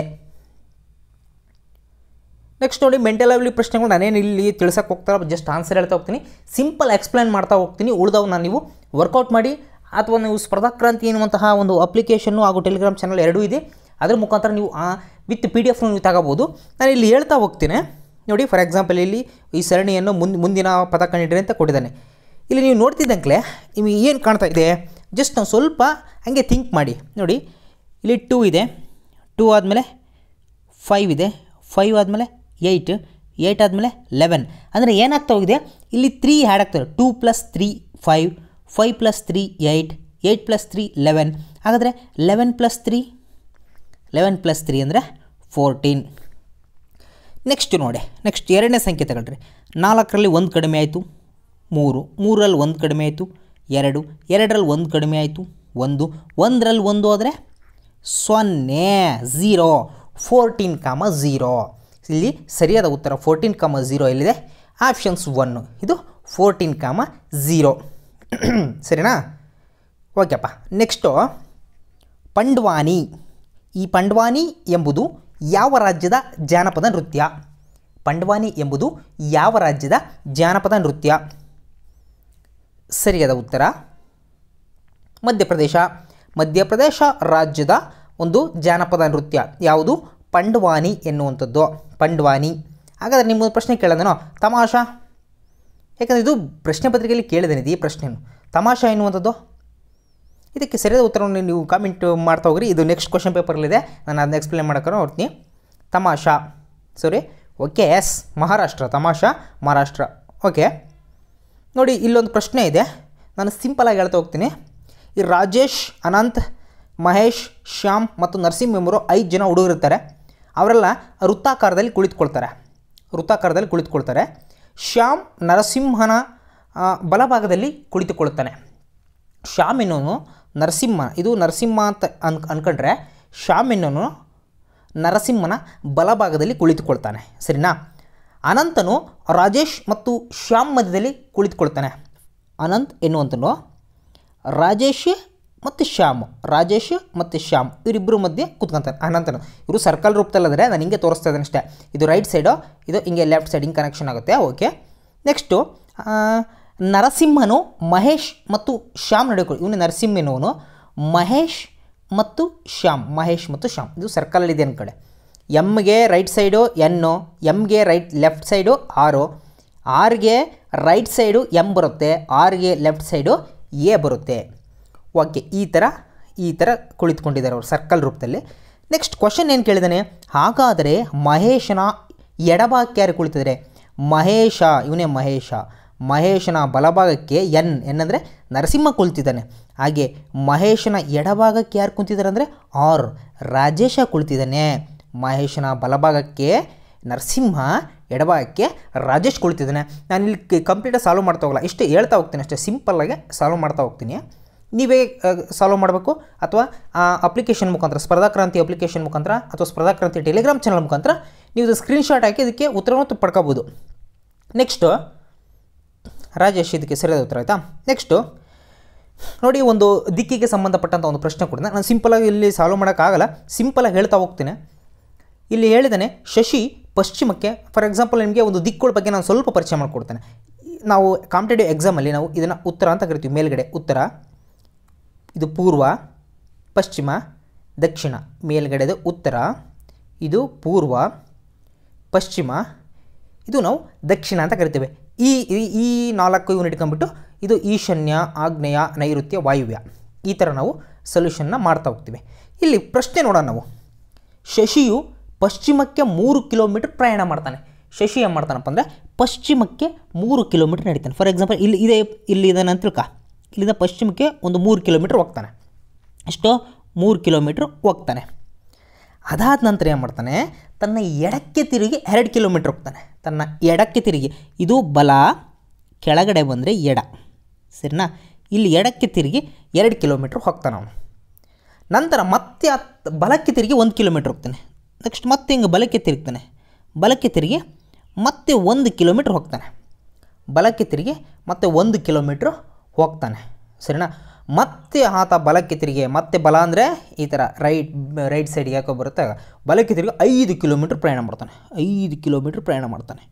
ನೆಕ್ಸ್ಟ್ ನೋಡಿ ಮೆಂಟಲ್ ಲೆವೆಲ್ ಪ್ರಶ್ನೆಗಳು ನಾನೇನು ಇಲ್ಲಿ ತಿಳ್ಸಕ್ಕೆ ಹೋಗ್ತಾರೋ ಜಸ್ಟ್ ಆನ್ಸರ್ ಹೇಳ್ತಾ ಹೋಗ್ತೀನಿ ಸಿಂಪಲ್ ಎಕ್ಸ್ಪ್ಲೇನ್ ಮಾಡ್ತಾ ಹೋಗ್ತೀನಿ ನಾನು ನೀವು ವರ್ಕೌಟ್ ಮಾಡಿ ಅಥವಾ ನೀವು ಸ್ಪರ್ಧಾಕ್ರಾಂತಿ ಎನ್ನುವಂತಹ ಒಂದು ಅಪ್ಲಿಕೇಶನ್ನು ಹಾಗೂ ಟೆಲಿಗ್ರಾಮ್ ಚಾನಲ್ ಎರಡೂ ಇದೆ ಅದರ ಮುಖಾಂತರ ನೀವು ವಿತ್ ಪಿ ಡಿ ಎಫ್ನು ನೀವು ತಗೋಬೋದು ನಾನು ಇಲ್ಲಿ ಹೇಳ್ತಾ ಹೋಗ್ತೀನಿ ನೋಡಿ ಫಾರ್ ಎಕ್ಸಾಂಪಲ್ ಇಲ್ಲಿ ಈ ಸರಣಿಯನ್ನು ಮುಂದೆ ಮುಂದಿನ ಪದ ಕಂಡಿಡ್ರಿ ಅಂತ ಕೊಟ್ಟಿದ್ದಾನೆ ಇಲ್ಲಿ ನೀವು ನೋಡ್ತಿದ್ದಂಗೆ ನಿಮಗೆ ಏನು ಕಾಣ್ತಾ ಇದೆ ಜಸ್ಟ್ ನಾವು ಸ್ವಲ್ಪ ಹಾಗೆ ಥಿಂಕ್ ಮಾಡಿ ನೋಡಿ ಇಲ್ಲಿ ಟೂ ಇದೆ ಟೂ ಆದಮೇಲೆ ಫೈವ್ ಇದೆ ಫೈವ್ ಆದಮೇಲೆ ಏಯ್ಟ್ ಏಯ್ಟ್ ಆದಮೇಲೆ ಲೆವೆನ್ ಅಂದರೆ ಏನಾಗ್ತಾ ಹೋಗಿದೆ ಇಲ್ಲಿ ತ್ರೀ ಹ್ಯಾಡ್ ಆಗ್ತದೆ two plus three five five plus three eight eight plus three eleven ಹಾಗಾದರೆ eleven plus three eleven plus three ಅಂದರೆ ಫೋರ್ಟೀನ್ ನೆಕ್ಸ್ಟ್ ನೋಡಿ ನೆಕ್ಸ್ಟ್ ಎರಡನೇ ಸಂಖ್ಯೆ ತಗೊಳ್ರಿ ನಾಲ್ಕರಲ್ಲಿ ಒಂದು ಕಡಿಮೆ ಆಯಿತು ಮೂರು ಮೂರರಲ್ಲಿ ಒಂದು ಕಡಿಮೆ ಆಯಿತು ಎರಡು ಎರಡರಲ್ಲಿ ಒಂದು ಕಡಿಮೆ ಆಯಿತು ಒಂದು ಒಂದರಲ್ಲಿ ಒಂದು ಆದರೆ ಸೊನ್ನೆ ಝೀರೋ ಫೋರ್ಟೀನ್ ಕಾಮ ಝೀರೋ ಇಲ್ಲಿ ಸರಿಯಾದ ಉತ್ತರ ಫೋರ್ಟೀನ್ ಕಾಮ ಝೀರೋ ಎಲ್ಲಿದೆ ಆಪ್ಷನ್ಸ್ ಒನ್ನು ಇದು ಫೋರ್ಟೀನ್ ಕಾಮ ಝೀರೋ ಸರಿನಾ ಓಕೆಪ್ಪ ನೆಕ್ಸ್ಟು ಪಂಡ್ವಾನಿ ಈ ಪಂಡ್ವಾನಿ ಎಂಬುದು ಯಾವ ರಾಜ್ಯದ ಜಾನಪದ ನೃತ್ಯ ಪಂಡ್ವಾನಿ ಎಂಬುದು ಯಾವ ರಾಜ್ಯದ ಜಾನಪದ ನೃತ್ಯ ಸರಿಯಾದ ಉತ್ತರ ಮಧ್ಯಪ್ರದೇಶ ಮಧ್ಯಪ್ರದೇಶ ರಾಜ್ಯದ ಒಂದು ಜಾನಪದ ನೃತ್ಯ ಯಾವುದು ಪಂಡ್ವಾನಿ ಎನ್ನುವಂಥದ್ದು ಪಂಡ್ವಾನಿ ಹಾಗಾದರೆ ನಿಮ್ಮ ಪ್ರಶ್ನೆ ಕೇಳೋದೇನೋ ತಮಾಷಾ ಯಾಕಂದರೆ ಇದು ಪ್ರಶ್ನೆ ಪತ್ರಿಕೆಯಲ್ಲಿ ಕೇಳಿದ್ದೇನೆ ಈ ಪ್ರಶ್ನೆಯನ್ನು ತಮಾಷಾ ಎನ್ನುವಂಥದ್ದು ಇದಕ್ಕೆ ಸರಿಯಾದ ಉತ್ತರವನ್ನು ನೀವು ಕಾಮೆಂಟ್ ಮಾಡ್ತಾ ಹೋಗ್ರಿ ಇದು ನೆಕ್ಸ್ಟ್ ಕ್ವಶನ್ ಪೇಪರಲ್ಲಿದೆ ನಾನು ಅದನ್ನ ಎಕ್ಸ್ಪ್ಲೇನ್ ಮಾಡೋಕ್ಕೆ ಹೊರ್ತೀನಿ Tamasha sorry okay yes Maharashtra Tamasha Maharashtra okay ನೋಡಿ ಇಲ್ಲೊಂದು ಪ್ರಶ್ನೆ ಇದೆ ನಾನು ಸಿಂಪಲಾಗಿ ಹೇಳ್ತಾ ಹೋಗ್ತೀನಿ ಈ ರಾಜೇಶ್ ಅನಂತ್ ಮಹೇಶ್ ಶ್ಯಾಮ್ ಮತ್ತು ನರಸಿಂಹ ಎಂಬರು ಐದು ಜನ ಹುಡುಗರಿರ್ತಾರೆ ಅವರೆಲ್ಲ ವೃತ್ತಾಕಾರದಲ್ಲಿ ಕುಳಿತುಕೊಳ್ತಾರೆ ವೃತ್ತಾಕಾರದಲ್ಲಿ ಕುಳಿತುಕೊಳ್ತಾರೆ ಶ್ಯಾಮ್ ನರಸಿಂಹನ ಬಲಭಾಗದಲ್ಲಿ ಕುಳಿತುಕೊಳ್ಳುತ್ತಾನೆ ಶ್ಯಾಮ್ ಎನ್ನೋನು ನರಸಿಂಹ ಇದು ನರಸಿಂಹ ಅಂತ ಅನ್ ಅಂದ್ಕೊಂಡ್ರೆ ಶ್ಯಾಮ್ ಎನ್ನೋನು ನರಸಿಂಹನ ಬಲಭಾಗದಲ್ಲಿ ಕುಳಿತುಕೊಳ್ತಾನೆ ಸರಿನಾ ಅನಂತನು ರಾಜೇಶ್ ಮತ್ತು ಶ್ಯಾಮ್ ಮಧ್ಯದಲ್ಲಿ ಕುಳಿತುಕೊಳ್ತಾನೆ ಅನಂತ್ ಎನ್ನುವಂಥನು ರಾಜೇಶ್ ಮತ್ತು ಶ್ಯಾಮ್ ರಾಜೇಶ್ ಮತ್ತು ಶ್ಯಾಮ್ ಇವರಿಬ್ಬರು ಮಧ್ಯೆ ಕುತ್ಕೊಂತಾನೆ ಆನಂತರ ಇವರು ಸರ್ಕಲ್ ರೂಪದಲ್ಲಿದ್ರೆ ನಾನು ಹಿಂಗೆ ತೋರಿಸ್ತಾ ಇದ್ದೇನೆ ಅಷ್ಟೇ ಇದು ರೈಟ್ ಸೈಡು ಇದು ಹಿಂಗೆ ಲೆಫ್ಟ್ ಸೈಡ್ ಹಿಂಗೆ ಕನೆಕ್ಷನ್ ಆಗುತ್ತೆ ಓಕೆ ನೆಕ್ಸ್ಟು ನರಸಿಂಹನು ಮಹೇಶ್ ಮತ್ತು ಶ್ಯಾಮ್ ನಡೆಯಕೊಳ್ಳಿ ಇವನು ನರಸಿಂಹನವನು ಮಹೇಶ್ ಮತ್ತು ಶ್ಯಾಮ್ ಮಹೇಶ್ ಮತ್ತು ಶ್ಯಾಮ್ ಇದು ಸರ್ಕಲಲ್ಲಿದೆ ಅನ್ಕಡೆ ಎಮ್ಗೆ ರೈಟ್ ಸೈಡು ಎನ್ನು ಎಮ್ಗೆ ರೈಟ್ ಲೆಫ್ಟ್ ಸೈಡು ಆರು ಆರ್ಗೆ ರೈಟ್ ಸೈಡು ಎಮ್ ಬರುತ್ತೆ ಆರ್ಗೆ ಲೆಫ್ಟ್ ಸೈಡು ಎ ಬರುತ್ತೆ ಓಕೆ ಈ ಥರ ಈ ಥರ ಕುಳಿತುಕೊಂಡಿದ್ದಾರೆ ಅವರು ಸರ್ಕಲ್ ರೂಪದಲ್ಲಿ ನೆಕ್ಸ್ಟ್ ಕ್ವಶನ್ ಏನು ಕೇಳಿದಾನೆ ಹಾಗಾದರೆ ಮಹೇಶನ ಎಡಭಾಗಕ್ಕೆ ಯಾರು ಕುಳಿತಿದ್ದಾರೆ ಮಹೇಶ ಇವನೇ ಮಹೇಶ ಮಹೇಶನ ಬಲಭಾಗಕ್ಕೆ ಎನ್ ಏನಂದರೆ ನರಸಿಂಹ ಕುಳಿತಿದ್ದಾನೆ ಹಾಗೆ ಮಹೇಶನ ಎಡಭಾಗಕ್ಕೆ ಯಾರು ಕುಂತಿದ್ದಾರೆ ಅಂದರೆ ಆರ್ ರಾಜೇಶ ಕುಳಿತಿದ್ದಾನೆ ಮಹೇಶನ ಬಲಭಾಗಕ್ಕೆ ನರಸಿಂಹ ಎಡಭಾಗಕ್ಕೆ ರಾಜೇಶ್ ಕುಳಿತಿದ್ದಾನೆ ನಾನು ಇಲ್ಲಿ ಕಂಪ್ಲೀಟಾಗಿ ಸಾಲ್ವ್ ಮಾಡ್ತಾ ಹೋಗಲ್ಲ ಇಷ್ಟೇ ಹೇಳ್ತಾ ಹೋಗ್ತೀನಿ ಅಷ್ಟೇ ಸಿಂಪಲ್ಲಾಗೆ ಸಾಲ್ವ್ ಮಾಡ್ತಾ ಹೋಗ್ತೀನಿ ನೀವೇ ಸಾಲ್ವ್ ಮಾಡಬೇಕು ಅಥವಾ ಆ ಅಪ್ಲಿಕೇಶನ್ ಮುಖಾಂತರ ಸ್ಪರ್ಧಾ ಕ್ರಾಂತಿ ಅಪ್ಲಿಕೇಶನ್ ಮುಖಾಂತರ ಅಥವಾ ಸ್ಪರ್ಧಾಕ್ರಾಂತಿ ಟೆಲಿಗ್ರಾಮ್ ಚಾನಲ್ ಮುಖಾಂತರ ನೀವು ಸ್ಕ್ರೀನ್ಶಾಟ್ ಹಾಕಿ ಇದಕ್ಕೆ ಉತ್ತರವನ್ನು ಪಡ್ಕೋಬೋದು ನೆಕ್ಸ್ಟು ರಾಜೇಶ್ ಇದಕ್ಕೆ ಸರಿಯಾದ ಉತ್ತರ ಆಯಿತಾ ನೆಕ್ಸ್ಟು ನೋಡಿ ಒಂದು ದಿಕ್ಕಿಗೆ ಸಂಬಂಧಪಟ್ಟಂಥ ಒಂದು ಪ್ರಶ್ನೆ ಕೂಡ ನಾನು ಸಿಂಪಲಾಗಿ ಇಲ್ಲಿ ಸಾಲ್ವ್ ಮಾಡೋಕ್ಕಾಗಲ್ಲ ಸಿಂಪಲಾಗಿ ಹೇಳ್ತಾ ಹೋಗ್ತೇನೆ ಇಲ್ಲಿ ಹೇಳಿದ್ದಾನೆ ಶಶಿ ಪಶ್ಚಿಮಕ್ಕೆ ಫಾರ್ ಎಕ್ಸಾಂಪಲ್ ನಿಮಗೆ ಒಂದು ದಿಕ್ಕುಗಳ ಬಗ್ಗೆ ನಾನು ಸ್ವಲ್ಪ ಪರಿಚಯ ಮಾಡಿಕೊಡ್ತೇನೆ ನಾವು ಕಾಂಪಿಟೇಟಿವ್ ಎಕ್ಸಾಮಲ್ಲಿ ನಾವು ಇದನ್ನು ಉತ್ತರ ಅಂತ ಕರಿತೀವಿ ಮೇಲ್ಗಡೆ ಉತ್ತರ ಇದು ಪೂರ್ವ ಪಶ್ಚಿಮ ದಕ್ಷಿಣ ಮೇಲ್ಗಡೆದು ಉತ್ತರ ಇದು ಪೂರ್ವ ಪಶ್ಚಿಮ ಇದು ನಾವು ದಕ್ಷಿಣ ಅಂತ ಕರಿತೇವೆ ಈ ಈ ನಾಲ್ಕು ಯೂನಿಟ್ ಕಂಬಿಟ್ಟು ಇದು ಈಶಾನ್ಯ ಆಗ್ನೇಯ ನೈಋತ್ಯ ವಾಯುವ್ಯ ಈ ಥರ ನಾವು ಸೊಲ್ಯೂಷನ್ನ ಮಾಡ್ತಾ ಹೋಗ್ತೀವಿ ಇಲ್ಲಿ ಪ್ರಶ್ನೆ ನೋಡೋಣ ನಾವು ಶಶಿಯು ಪಶ್ಚಿಮಕ್ಕೆ ಮೂರು ಕಿಲೋಮೀಟ್ರ್ ಪ್ರಯಾಣ ಮಾಡ್ತಾನೆ ಶಶಿ ಏನು ಮಾಡ್ತಾನಪ್ಪ ಅಂದರೆ ಪಶ್ಚಿಮಕ್ಕೆ ಮೂರು ಕಿಲೋಮೀಟ್ರ್ ನಡೀತಾನೆ ಫಾರ್ ಎಕ್ಸಾಂಪಲ್ ಇಲ್ಲಿ ಇದೆ ಇಲ್ಲಿ ಇದನ್ನು ತಿಳ್ಕ ಇಲ್ಲಿಂದ ಪಶ್ಚಿಮಕ್ಕೆ ಒಂದು ಮೂರು ಕಿಲೋಮೀಟ್ರ್ ಹೋಗ್ತಾನೆ ಎಷ್ಟು ಮೂರು ಕಿಲೋಮೀಟ್ರ್ ಹೋಗ್ತಾನೆ ಅದಾದ ನಂತರ ಏನು ಮಾಡ್ತಾನೆ ತನ್ನ ಎಡಕ್ಕೆ ತಿರುಗಿ ಎರಡು ಕಿಲೋಮೀಟ್ರ್ ಹೋಗ್ತಾನೆ ತನ್ನ ಎಡಕ್ಕೆ ತಿರುಗಿ ಇದು ಬಲ ಕೆಳಗಡೆ ಬಂದರೆ ಎಡ ಸರಿನಾ ಇಲ್ಲಿ ಎಡಕ್ಕೆ ತಿರುಗಿ ಎರಡು ಕಿಲೋಮೀಟ್ರ್ ಹೋಗ್ತಾನೆ ಅವನು ನಂತರ ಮತ್ತೆ ಹತ್ತು ಬಲಕ್ಕೆ ತಿರುಗಿ ಒಂದು ಕಿಲೋಮೀಟ್ರ್ ಹೋಗ್ತಾನೆ ನೆಕ್ಸ್ಟ್ ಮತ್ತೆ ಹಿಂಗೆ ಬಲಕ್ಕೆ ತಿರುಗ್ತಾನೆ ಬಲಕ್ಕೆ ತಿರುಗಿ ಮತ್ತೆ ಒಂದು ಕಿಲೋಮೀಟ್ರ್ ಹೋಗ್ತಾನೆ ಬಲಕ್ಕೆ ತಿರುಗಿ ಮತ್ತೆ ಒಂದು ಕಿಲೋಮೀಟ್ರ್ ಹೋಗ್ತಾನೆ ಸರಿನಾ ಮತ್ತೆ ಆತ ಬಲಕ್ಕೆ ತಿರುಗಿ ಮತ್ತೆ ಬಲ ಅಂದರೆ ಈ ಥರ ರೈಟ್ ರೈಟ್ ಸೈಡ್ಗೆ ಯಾಕೋ ಬರುತ್ತೆ ಬಲಕ್ಕೆ ತಿರುಗಿ ಐದು ಕಿಲೋಮೀಟ್ರ್ ಪ್ರಯಾಣ ಮಾಡ್ತಾನೆ ಐದು ಕಿಲೋಮೀಟ್ರ್ ಪ್ರಯಾಣ ಮಾಡ್ತಾನೆ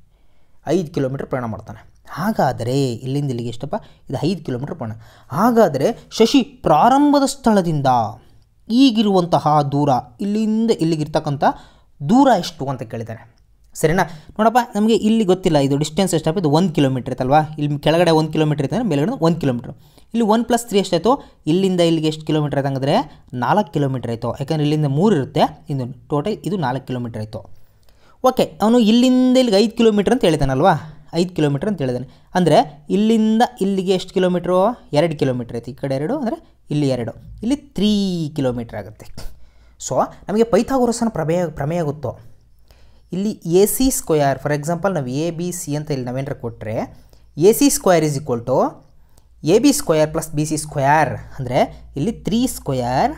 ಐದು ಕಿಲೋಮೀಟ್ರ್ ಪ್ರಯಾಣ ಮಾಡ್ತಾನೆ ಹಾಗಾದರೆ ಇಲ್ಲಿಂದ ಇಲ್ಲಿಗೆ ಎಷ್ಟಪ್ಪ ಇದು ಐದು ಕಿಲೋಮೀಟ್ರ್ ಪ್ರಯಾಣ ಹಾಗಾದರೆ ಶಶಿ ಪ್ರಾರಂಭದ ಸ್ಥಳದಿಂದ ಈಗಿರುವಂತಹ ದೂರ ಇಲ್ಲಿಂದ ಇಲ್ಲಿಗಿರ್ತಕ್ಕಂಥ ದೂರ ಎಷ್ಟು ಅಂತ ಕೇಳಿದ್ದಾರೆ ಸರಿನಾ ನೋಡಪ್ಪ ನಮಗೆ ಇಲ್ಲಿ ಗೊತ್ತಿಲ್ಲ ಇದು ಡಿಸ್ಟೆನ್ಸ್ ಎಷ್ಟಪ್ಪ ಇದು ಒಂದು ಕಿಲೋಮೀಟ್ರ್ ಅಲ್ವಾ ಇಲ್ಲಿ ಕೆಳಗಡೆ ಒಂದು ಕಿಲೋಮೀಟರ್ ಇತ್ತಂದರೆ ಮೇಲ್ಗಡೆ ಒಂದು ಕಿಲೋಮೀಟ್ರ್ ಇಲ್ಲಿ ಒನ್ ಪ್ಲಸ್ ತ್ರೀ ಎಷ್ಟಾಯಿತು ಇಲ್ಲಿಂದ ಇಲ್ಲಿಗೆ ಎಷ್ಟು ಕಿಲೋಮೀಟರ್ ಆಯ್ತು ಅಂದರೆ ನಾಲ್ಕು ಕಿಲೋಮೀಟ್ರ್ ಆಯಿತು ಯಾಕಂದರೆ ಇಲ್ಲಿಂದ ಮೂರು ಇರುತ್ತೆ ಇದು ಟೋಟಲ್ ಇದು ನಾಲ್ಕು ಕಿಲೋಮೀಟ್ರ್ ಆಯಿತು ಓಕೆ ಅವನು ಇಲ್ಲಿಂದ ಇಲ್ಲಿಗೆ ಐದು ಕಿಲೋಮೀಟ್ರ್ ಅಂತ ಹೇಳಿದಾನಲ್ವಾ ಐದು ಕಿಲೋಮೀಟ್ರ್ ಅಂತ ಹೇಳಿದಾನೆ ಅಂದರೆ ಇಲ್ಲಿಂದ ಇಲ್ಲಿಗೆ ಎಷ್ಟು ಕಿಲೋಮೀಟ್ರು ಎರಡು ಕಿಲೋಮೀಟ್ರ್ ಐತಿ ಈ ಕಡೆ ಎರಡು ಅಂದರೆ ಇಲ್ಲಿ ಎರಡು ಇಲ್ಲಿ ತ್ರೀ ಕಿಲೋಮೀಟ್ರ್ ಆಗುತ್ತೆ ಸೊ ನಮಗೆ ಪೈಥಾಗೋರಸನ ಪ್ರಮೇಯ ಪ್ರಮೇಯ ಗೊತ್ತು ಇಲ್ಲಿ A C square for example ನಾವು ಎ ಬಿ ಸಿ ಅಂತ ಇಲ್ಲಿ ನಾವೇನರ ಕೊಟ್ಟರೆ A C square is equal to A B square plus B C square ಅಂದರೆ ಇಲ್ಲಿ three square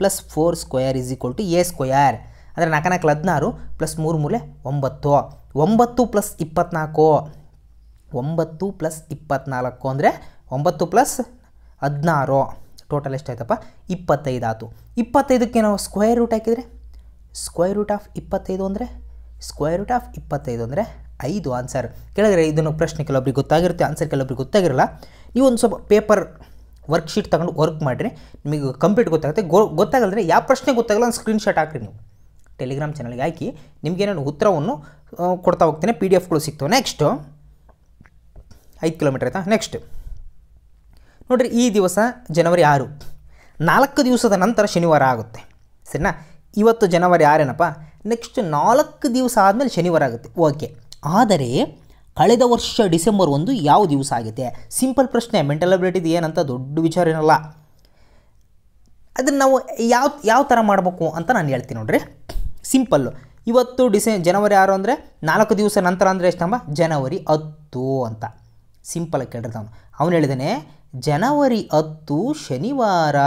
plus four square is equal to A square ಅಂದರೆ ನಾಲ್ಕು ನಾಲ್ಕು ಹದಿನಾರು ಪ್ಲಸ್ ಮೂರು ಮೂಲೆ ಒಂಬತ್ತು ಒಂಬತ್ತು ಪ್ಲಸ್ ಇಪ್ಪತ್ನಾಲ್ಕು ಒಂಬತ್ತು ಪ್ಲಸ್ ಇಪ್ಪತ್ನಾಲ್ಕು ಅಂದರೆ ಒಂಬತ್ತು ಪ್ಲಸ್ ಹದಿನಾರು ಟೋಟಲ್ ಎಷ್ಟಾಯ್ತಪ್ಪ ಇಪ್ಪತ್ತೈದು ಆಯಿತು ಇಪ್ಪತ್ತೈದಕ್ಕೆ ನಾವು ಸ್ಕ್ವಯರ್ ರೂಟ್ ಹಾಕಿದರೆ ಸ್ಕ್ವಯರ್ ರೂಟ್ ಆಫ್ ಇಪ್ಪತ್ತೈದು ಅಂದರೆ ಸ್ಕ್ವೇರ್ ರೂಟ್ ಆಫ್ ಇಪ್ಪತ್ತೈದು ಅಂದರೆ ಐದು ಆನ್ಸರ್ ಕೆಳಗಡೆ ಇದನ್ನು ಪ್ರಶ್ನೆ ಕೆಲವೊಬ್ಬರಿಗೆ ಗೊತ್ತಾಗಿರುತ್ತೆ ಆನ್ಸರ್ ಕೆಲವೊಬ್ಬರಿಗೆ ಗೊತ್ತಾಗಿರಲ್ಲ ನೀವು ಒಂದು ಸ್ವಲ್ಪ ಪೇಪರ್ ವರ್ಕ್ಶೀಟ್ ತಗೊಂಡು ವರ್ಕ್ ಮಾಡಿರಿ ನಿಮಗೆ ಕಂಪ್ಲೀಟ್ ಗೊತ್ತಾಗುತ್ತೆ ಗೊ ಗೊತ್ತಾಗಲ್ಲದ್ರೆ ಯಾವ ಪ್ರಶ್ನೆ ಗೊತ್ತಾಗಲ್ಲ ಒಂದು ಸ್ಕ್ರೀನ್ಶಾಟ್ ಹಾಕ್ರಿ ನೀವು ಟೆಲಿಗ್ರಾಮ್ ಚಾನಲ್ಗೆ ಹಾಕಿ ನಿಮಗೆ ನಾನು ಉತ್ತರವನ್ನು ಕೊಡ್ತಾ ಹೋಗ್ತೇನೆ ಪಿ ಡಿ ಎಫ್ಗಳು ಸಿಗ್ತವೆ ನೆಕ್ಸ್ಟು ಐದು ಕಿಲೋಮೀಟರ್ ಆಯಿತಾ ನೆಕ್ಸ್ಟ್ ನೋಡಿರಿ ಈ ದಿವಸ ಜನವರಿ ಆರು ನಾಲ್ಕು ದಿವಸದ ನಂತರ ಶನಿವಾರ ಆಗುತ್ತೆ ಸರಿನಾ ಇವತ್ತು ಜನವರಿ ಆರೇನಪ್ಪ ನೆಕ್ಸ್ಟ್ ನಾಲ್ಕು ದಿವಸ ಆದಮೇಲೆ ಶನಿವಾರ ಆಗುತ್ತೆ ಓಕೆ ಆದರೆ ಕಳೆದ ವರ್ಷ ಡಿಸೆಂಬರ್ ಒಂದು ಯಾವ ದಿವಸ ಆಗಿದೆ ಸಿಂಪಲ್ ಪ್ರಶ್ನೆ ಮೆಂಟಲ್ ಏನಂತ ದೊಡ್ಡ ವಿಚಾರ ಏನಲ್ಲ ಅದನ್ನು ನಾವು ಯಾವ ಯಾವ ಥರ ಮಾಡಬೇಕು ಅಂತ ನಾನು ಹೇಳ್ತೀನಿ ನೋಡ್ರಿ ಸಿಂಪಲ್ಲು ಇವತ್ತು ಡಿಸೆ ಜನವರಿ ಆರು ಅಂದರೆ ನಾಲ್ಕು ದಿವಸ ನಂತರ ಅಂದರೆ ಎಷ್ಟಂಬ ಜನವರಿ ಹತ್ತು ಅಂತ ಸಿಂಪಲಾಗಿ ಕೇಳಿರ್ತ ನಾನು ಅವನು ಹೇಳಿದಾನೆ ಜನವರಿ ಹತ್ತು ಶನಿವಾರ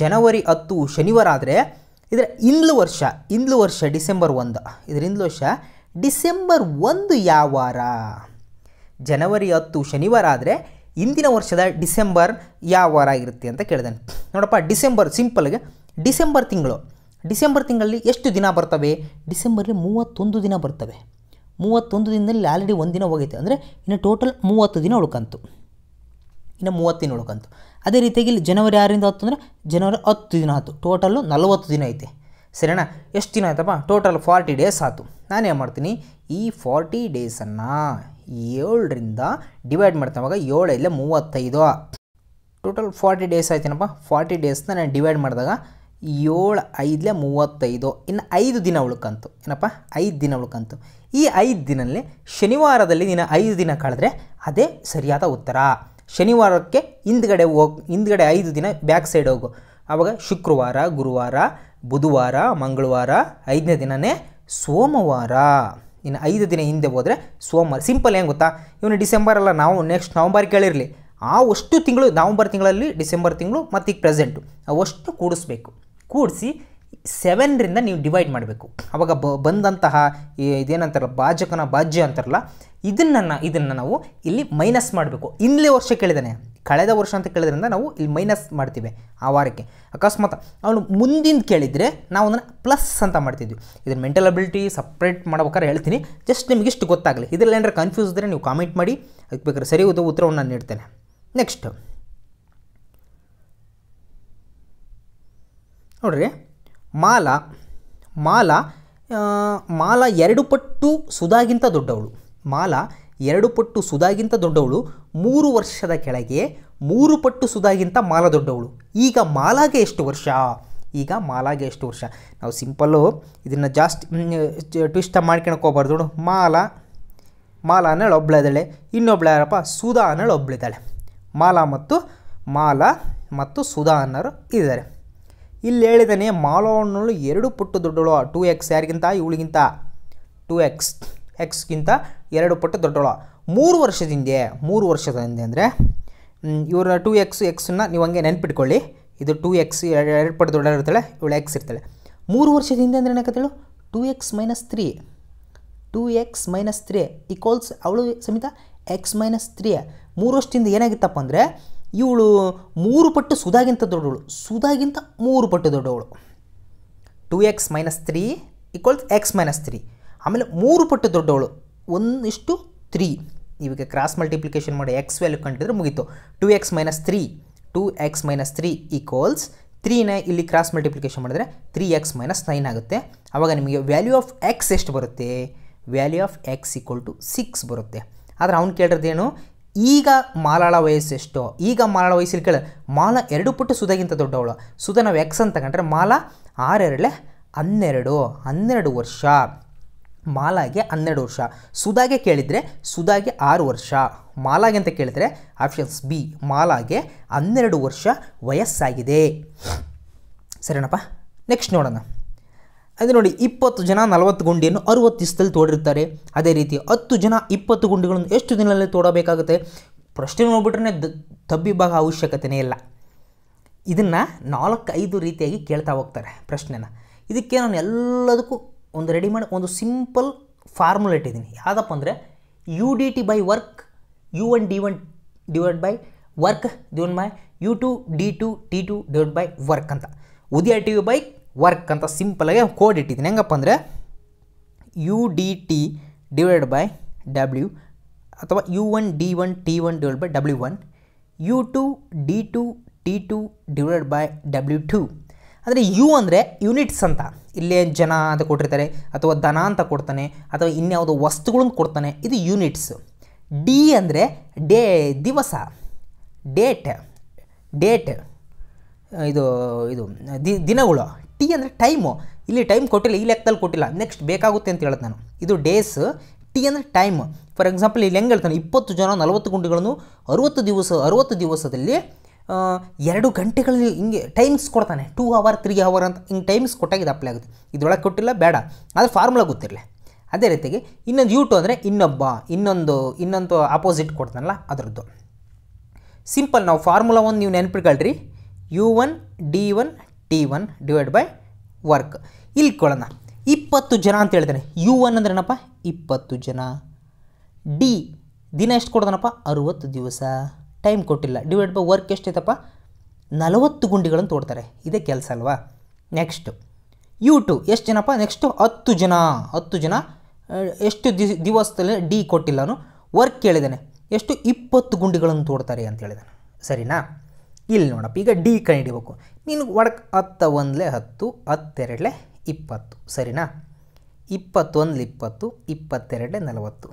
ಜನವರಿ ಹತ್ತು ಶನಿವಾರ ಆದರೆ ಇದರ ಇಂದ್ಲು ವರ್ಷ ಇಂದ್ಲು ವರ್ಷ ಡಿಸೆಂಬರ್ ಒಂದು ಇದರ ಇಂದ್ಲು ವರ್ಷ ಡಿಸೆಂಬರ್ ಒಂದು ಯಾವ ವಾರ ಜನವರಿ ಹತ್ತು ಶನಿವಾರ ಆದರೆ ಇಂದಿನ ವರ್ಷದ ಡಿಸೆಂಬರ್ ಯಾವ ವಾರ ಆಗಿರುತ್ತೆ ಅಂತ ಕೇಳಿದಾನೆ ನೋಡಪ್ಪ ಡಿಸೆಂಬರ್ ಸಿಂಪಲ್ಗೆ ಡಿಸೆಂಬರ್ ತಿಂಗಳು ಡಿಸೆಂಬರ್ ತಿಂಗಳಲ್ಲಿ ಎಷ್ಟು ದಿನ ಬರ್ತವೆ ಡಿಸೆಂಬರಲ್ಲಿ ಮೂವತ್ತೊಂದು ದಿನ ಬರ್ತವೆ ಮೂವತ್ತೊಂದು ದಿನದಲ್ಲಿ ಆಲ್ರೆಡಿ ಒಂದು ದಿನ ಹೋಗೈತೆ ಅಂದರೆ ಇನ್ನು ಟೋಟಲ್ ಮೂವತ್ತು ದಿನ ಉಳ್ಕಂತು ಇನ್ನು ಮೂವತ್ತು ದಿನ ಉಳ್ಕಂತು ಅದೇ ರೀತಿಯಾಗಿ ಇಲ್ಲಿ ಜನವರಿ ಆರರಿಂದ ಹತ್ತು ಅಂದರೆ ಜನವರಿ ಹತ್ತು ದಿನ ಆಯಿತು ಟೋಟಲ್ಲು ನಲವತ್ತು ದಿನ ಐತೆ ಸರಿನಾ ಎಷ್ಟು ದಿನ ಆಯ್ತಪ್ಪ ಟೋಟಲ್ ಫಾರ್ಟಿ ಡೇಸ್ ಆಯಿತು ನಾನೇನು ಮಾಡ್ತೀನಿ ಈ ಫಾರ್ಟಿ ಡೇಸನ್ನು ಏಳರಿಂದ ಡಿವೈಡ್ ಮಾಡ್ತಾವಾಗ ಏಳು ಇಲ್ಲ ಮೂವತ್ತೈದು ಟೋಟಲ್ ಫಾರ್ಟಿ ಡೇಸ್ ಆಯ್ತೇನಪ್ಪ ಫಾರ್ಟಿ ಡೇಸ್ನ ನಾನು ಡಿವೈಡ್ ಮಾಡಿದಾಗ ಏಳು ಐದಲೇ ಮೂವತ್ತೈದು ಇನ್ನು ಐದು ದಿನ ಉಳ್ಕಂತು ಏನಪ್ಪ ಐದು ದಿನ ಉಳ್ಕಂತು ಈ ಐದು ದಿನಲ್ಲಿ ಶನಿವಾರದಲ್ಲಿ ನೀನು ಐದು ದಿನ ಕಳೆದ್ರೆ ಅದೇ ಸರಿಯಾದ ಉತ್ತರ ಶನಿವಾರಕ್ಕೆ ಹಿಂದ್ಗಡೆ ಹೋಗ್ ಹಿಂದ್ಗಡೆ ಐದು ದಿನ ಬ್ಯಾಕ್ ಸೈಡ್ ಹೋಗು ಆವಾಗ ಶುಕ್ರವಾರ ಗುರುವಾರ ಬುಧವಾರ ಮಂಗಳವಾರ ಐದನೇ ದಿನವೇ ಸೋಮವಾರ ಇನ್ನು ಐದು ದಿನ ಹಿಂದೆ ಹೋದರೆ ಸೋಮವಾರ ಸಿಂಪಲ್ ಏನು ಗೊತ್ತಾ ಇವನು ಡಿಸೆಂಬರ್ ಅಲ್ಲ ನಾವು ನೆಕ್ಸ್ಟ್ ನವಂಬರ್ ಕೇಳಿರಲಿ ಆ ಅಷ್ಟು ತಿಂಗಳು ನವಂಬರ್ ತಿಂಗಳಲ್ಲಿ ಡಿಸೆಂಬರ್ ತಿಂಗಳು ಮತ್ತು ಈಗ ಪ್ರೆಸೆಂಟು ಅವಷ್ಟು ಕೂಡಿಸ್ಬೇಕು ಕೂಡಿಸಿ ಸೆವೆನ್ರಿಂದ ನೀವು ಡಿವೈಡ್ ಮಾಡಬೇಕು ಆವಾಗ ಬಂದಂತಹ ಇದೇನಂತಾರಲ್ಲ ಭಾಜಕನ ಭಾಜ್ಯ ಅಂತಾರಲ್ಲ ಇದನ್ನು ಇದನ್ನು ನಾವು ಇಲ್ಲಿ ಮೈನಸ್ ಮಾಡಬೇಕು ಇಲ್ಲಿ ವರ್ಷ ಕೇಳಿದಾನೆ ಕಳೆದ ವರ್ಷ ಅಂತ ಕೇಳಿದ್ರಿಂದ ನಾವು ಇಲ್ಲಿ ಮೈನಸ್ ಮಾಡ್ತೀವಿ ಆ ವಾರಕ್ಕೆ ಅಕಸ್ಮಾತ್ ಅವನು ಮುಂದಿಂದ ಕೇಳಿದರೆ ನಾವು ಅದನ್ನು ಪ್ಲಸ್ ಅಂತ ಮಾಡ್ತಿದ್ವಿ ಇದನ್ನು ಮೆಂಟಲ್ ಅಬಿಲಿಟಿ ಸಪ್ರೇಟ್ ಮಾಡ್ಬೇಕಾದ್ರೆ ಹೇಳ್ತೀನಿ ಜಸ್ಟ್ ನಿಮಗೆ ಇಷ್ಟು ಗೊತ್ತಾಗಲಿ ಇದರಲ್ಲಿ ಏನಾರು ಕನ್ಫ್ಯೂಸ್ ಇದ್ದರೆ ನೀವು ಕಾಮೆಂಟ್ ಮಾಡಿ ಅದಕ್ಕೆ ಬೇಕಾದ್ರೆ ಸರಿ ಹೋದ ಉತ್ತರವನ್ನು ನಾನು ನೀಡ್ತೇನೆ ನೆಕ್ಸ್ಟ್ ನೋಡ್ರಿ ಮಾಲಾ ಮಾಲಾ ಮಾಲಾ ಎರಡು ಪಟ್ಟು ಸುದಾಗಿಂತ ದೊಡ್ಡವಳು ಮಾಲಾ ಎರಡು ಪಟ್ಟು ಸುದಾಗಿಂತ ದೊಡ್ಡವಳು ಮೂರು ವರ್ಷದ ಕೆಳಗೆ ಮೂರು ಪಟ್ಟು ಸುದಾಗಿಂತ ಮಾಲಾ ದೊಡ್ಡವಳು ಈಗ ಮಾಲಾಗೆ ಎಷ್ಟು ವರ್ಷ ಈಗ ಮಾಲಾಗೆ ಎಷ್ಟು ವರ್ಷ ನಾವು ಸಿಂಪಲ್ಲು ಇದನ್ನು ಜಾಸ್ತಿ ಟ್ವಿಸ್ಟ ಮಾಡ್ಕೊಳಕ್ಕೆ ನೋಡು ಮಾಲಾ ಮಾಲಾ ಅನ್ನೋಳು ಒಬ್ಳಿದ್ದಾಳೆ ಇನ್ನೊಬ್ಳು ಯಾರಪ್ಪ ಸುಧಾ ಅನ್ನೋಳು ಒಬ್ಬಳಿದ್ದಾಳೆ ಮಾಲಾ ಮತ್ತು ಮಾಲಾ ಮತ್ತು ಸುಧಾ ಅನ್ನೋರು ಇದ್ದಾರೆ ಇಲ್ಲಿ ಹೇಳಿದಾನೆ ಮಾಲಾ ಎರಡು ಪುಟ್ಟು ದೊಡ್ಡವಳು ಟೂ ಎಕ್ಸ್ ಯಾರಿಗಿಂತ ಇವಳಿಗಿಂತ ಟೂ ಎಕ್ಸ್ ಎಕ್ಸ್ಗಿಂತ ಎರಡು ಪಟ್ಟು ದೊಡ್ಡವಳ ಮೂರು ವರ್ಷದ ಹಿಂದೆ ಮೂರು ವರ್ಷದ ಹಿಂದೆ ಅಂದರೆ ಇವರ ಟೂ ಎಕ್ಸ್ ಎಕ್ಸನ್ನು ನೀವು ಹಂಗೆ ನೆನ್ಪಿಟ್ಕೊಳ್ಳಿ ಇದು ಟೂ ಎಕ್ಸ್ ಎರಡು ಎರಡು ಪಟ್ಟು ದೊಡ್ಡ ಇರ್ತಾಳೆ ಇವಳು ಎಕ್ಸ್ ಇರ್ತಾಳೆ ಮೂರು ವರ್ಷದ ಹಿಂದೆ ಅಂದರೆ ಹೇಳು two x minus three two x minus three equals ಅವಳು ಸಮೇತ ಎಕ್ಸ್ ಮೈನಸ್ ತ್ರೀ ಮೂರು ವರ್ಷದಿಂದ ಏನಾಗಿತ್ತಪ್ಪ ಅಂದರೆ ಇವಳು ಮೂರು ಪಟ್ಟು ಸುದಾಗಿಂತ ದೊಡ್ಡವಳು ಸುದಾಗಿಂತ ಮೂರು ಪಟ್ಟು ದೊಡ್ಡವಳು two x minus three equals x minus three ಆಮೇಲೆ ಮೂರು ಪಟ್ಟು ದೊಡ್ಡವಳು ಒಂದಿಷ್ಟು ತ್ರೀ ಇವಾಗ ಕ್ರಾಸ್ ಮಲ್ಟಿಪ್ಲಿಕೇಶನ್ ಮಾಡಿ ಎಕ್ಸ್ ವ್ಯಾಲ್ಯೂ ಕಂಡಿದ್ರೆ ಮುಗಿತು two x minus three two x minus three equals ತ್ರೀನೇ ಇಲ್ಲಿ ಕ್ರಾಸ್ ಮಲ್ಟಿಪ್ಲಿಕೇಶನ್ ಮಾಡಿದ್ರೆ ತ್ರೀ ಎಕ್ಸ್ ಮೈನಸ್ ನೈನ್ ಆಗುತ್ತೆ ಆವಾಗ ನಿಮಗೆ ವ್ಯಾಲ್ಯೂ ಆಫ್ ಎಕ್ಸ್ ಎಷ್ಟು ಬರುತ್ತೆ value of x equal to six ಬರುತ್ತೆ ಆದರೆ ಅವ್ನು ಕೇಳಿರೋದೇನು ಈಗ ಮಾಲಾಳ ವಯಸ್ಸು ಎಷ್ಟು ಈಗ ಮಾಲಾಳ ವಯಸ್ಸಲ್ಲಿ ಕೇಳ ಮಾಲ ಎರಡು ಪಟ್ಟು ಸುಧಗಿಂತ ದೊಡ್ಡವಳು ಸುದ ನಾವು ಎಕ್ಸ್ ಅಂತ ಕಂಡ್ರೆ ಮಾಲ ಆರೆರಡಲೆ ಹನ್ನೆರಡು ಹನ್ನೆರಡು ವರ್ಷ ಮಾಲಾಗೆ ಹನ್ನೆರಡು ವರ್ಷ ಸುಧಾಗೆ ಕೇಳಿದರೆ ಸುಧಾಗೆ ಆರು ವರ್ಷ ಮಾಲಾಗೆ ಅಂತ ಕೇಳಿದರೆ ಆಪ್ಷನ್ಸ್ ಬಿ ಮಾಲಾಗೆ ಹನ್ನೆರಡು ವರ್ಷ ವಯಸ್ಸಾಗಿದೆ ಸರಿನಪ್ಪ ನೆಕ್ಸ್ಟ್ ನೋಡೋಣ ಅದೇ ನೋಡಿ ಇಪ್ಪತ್ತು ಜನ ನಲವತ್ತು ಗುಂಡಿಯನ್ನು ಅರುವತ್ತು ದಿವಸದಲ್ಲಿ ತೋಡಿರ್ತಾರೆ ಅದೇ ರೀತಿ ಹತ್ತು ಜನ ಇಪ್ಪತ್ತು ಗುಂಡಿಗಳನ್ನು ಎಷ್ಟು ದಿನದಲ್ಲಿ ತೋಡಬೇಕಾಗುತ್ತೆ ಪ್ರಶ್ನೆ ನೋಡಿಬಿಟ್ರೆ ದ ತಬ್ಬಿಬ್ಬಾಗ ಅವಶ್ಯಕತೆಯೇ ಇಲ್ಲ ಇದನ್ನು ನಾಲ್ಕೈದು ರೀತಿಯಾಗಿ ಕೇಳ್ತಾ ಹೋಗ್ತಾರೆ ಪ್ರಶ್ನೆನ ಇದಕ್ಕೆ ನಾನು ಎಲ್ಲದಕ್ಕೂ ಒಂದು ರೆಡಿ ಮಾಡಿ ಒಂದು ಸಿಂಪಲ್ ಫಾರ್ಮುಲಾ ಇಟ್ಟಿದ್ದೀನಿ ಯಾವುದಪ್ಪ ಅಂದರೆ U D T by work U one D one divide by work D one by U two D two T two divide by work ಅಂತ ಉದಯ ಟಿ ವಿ ಬೈ ವರ್ಕ್ ಅಂತ ಸಿಂಪಲಾಗಿ ಕೋಡ್ ಇಟ್ಟಿದ್ದೀನಿ ಹೆಂಗಪ್ಪ ಅಂದರೆ U D T divide by W ಅಥವಾ U one D one T one divide by W one U two D two T two divide by W two ಅಂದರೆ ಯು ಅಂದರೆ ಯೂನಿಟ್ಸ್ ಅಂತ ಇಲ್ಲೇ ಜನ ಅಂತ ಕೊಟ್ಟಿರ್ತಾರೆ ಅಥವಾ ದನ ಅಂತ ಕೊಡ್ತಾನೆ ಅಥವಾ ಇನ್ಯಾವುದೋ ವಸ್ತುಗಳನ್ನು ಕೊಡ್ತಾನೆ ಇದು ಯೂನಿಟ್ಸ್ ಡಿ ಅಂದರೆ ಡೇ ದಿವಸ ಡೇಟ್ ಡೇಟ್ ಇದು ಇದು ದಿ ದಿನಗಳು ಟಿ ಅಂದರೆ ಟೈಮು ಇಲ್ಲಿ ಟೈಮ್ ಕೊಟ್ಟಿಲ್ಲ ಈ ಲೆಕ್ಕದಲ್ಲಿ ಕೊಟ್ಟಿಲ್ಲ ನೆಕ್ಸ್ಟ್ ಬೇಕಾಗುತ್ತೆ ಅಂತ ಹೇಳ್ತಾನೆ ನಾನು ಇದು ಡೇಸ್ ಟಿ ಅಂದರೆ ಟೈಮ್ ಫಾರ್ ಎಕ್ಸಾಂಪಲ್ ಇಲ್ಲಿ ಹೆಂಗೆ ಹೇಳ್ತಾನೆ ಇಪ್ಪತ್ತು ಜನ ನಲವತ್ತು ಗುಂಡಿಗಳನ್ನು ಅರುವತ್ತು ದಿವಸ ಅರುವತ್ತು ದಿವಸದಲ್ಲಿ ಎರಡು ಗಂಟೆಗಳಲ್ಲಿ ಹಿಂಗೆ ಟೈಮ್ಸ್ ಕೊಡ್ತಾನೆ ಟೂ ಅವರ್ ತ್ರೀ ಅವರ್ ಅಂತ ಹಿಂಗೆ ಟೈಮ್ಸ್ ಕೊಟ್ಟಾಗ ಇದು ಅಪ್ಲೈ ಆಗುತ್ತೆ ಇದೊಳಗೆ ಕೊಟ್ಟಿಲ್ಲ ಬೇಡ ಆದರೆ ಫಾರ್ಮುಲಾ ಗೊತ್ತಿರಲಿ ಅದೇ ರೀತಿಗೆ ಇನ್ನೊಂದು ಯೂ ಟು ಅಂದರೆ ಇನ್ನೊಬ್ಬ ಇನ್ನೊಂದು ಇನ್ನೊಂದು ಆಪೋಸಿಟ್ ಕೊಡ್ತಾನಲ್ಲ ಅದರದ್ದು ಸಿಂಪಲ್ ನಾವು ಫಾರ್ಮುಲಾ ಒಂದು ನೀವು ನೆನ್ಪಿಟ್ಕೊಳ್ರಿ u one D one T one divide by work ಇಲ್ಲಿ ಕೊಡೋಣ ಇಪ್ಪತ್ತು ಜನ ಅಂತ ಹೇಳ್ತಾನೆ ಯು ಒನ್ ಅಂದ್ರೆ ಏನಪ್ಪ ಇಪ್ಪತ್ತು ಜನ ಡಿ ದಿನ ಎಷ್ಟು ಕೊಡ್ತಾನಪ್ಪ ಅರುವತ್ತು ದಿವಸ ಟೈಮ್ ಕೊಟ್ಟಿಲ್ಲ ಡಿವೈಡ್ ಬೈ ವರ್ಕ್ ಎಷ್ಟೈತಪ್ಪ ನಲವತ್ತು ಗುಂಡಿಗಳನ್ನು ತೋಡ್ತಾರೆ ಇದೇ ಕೆಲಸ ಅಲ್ವಾ ನೆಕ್ಸ್ಟು ಯು ಟು ಎಷ್ಟು ಜನಪ್ಪ ನೆಕ್ಸ್ಟು ಹತ್ತು ಜನ ಹತ್ತು ಜನ ಎಷ್ಟು ದಿ ದಿವಸದಲ್ಲಿ ಡಿ ಕೊಟ್ಟಿಲ್ಲ ವರ್ಕ್ ಕೇಳಿದ್ದಾನೆ ಎಷ್ಟು ಇಪ್ಪತ್ತು ಗುಂಡಿಗಳನ್ನು ತೋಡ್ತಾರೆ ಅಂತ ಹೇಳಿದಾನೆ ಸರಿನಾ ಇಲ್ಲಿ ನೋಡಪ್ಪ ಈಗ ಡಿ ಕಂಡಿಡಿಬೇಕು ನೀನು ಒಡಕ್ ಹತ್ತ ಒಂದಲೇ ಹತ್ತು ಹತ್ತೆರಡಲೆ ಇಪ್ಪತ್ತು ಸರಿನಾ ಇಪ್ಪತ್ತೊಂದು ಇಪ್ಪತ್ತು ಇಪ್ಪತ್ತೆರಡಲೆ ನಲವತ್ತು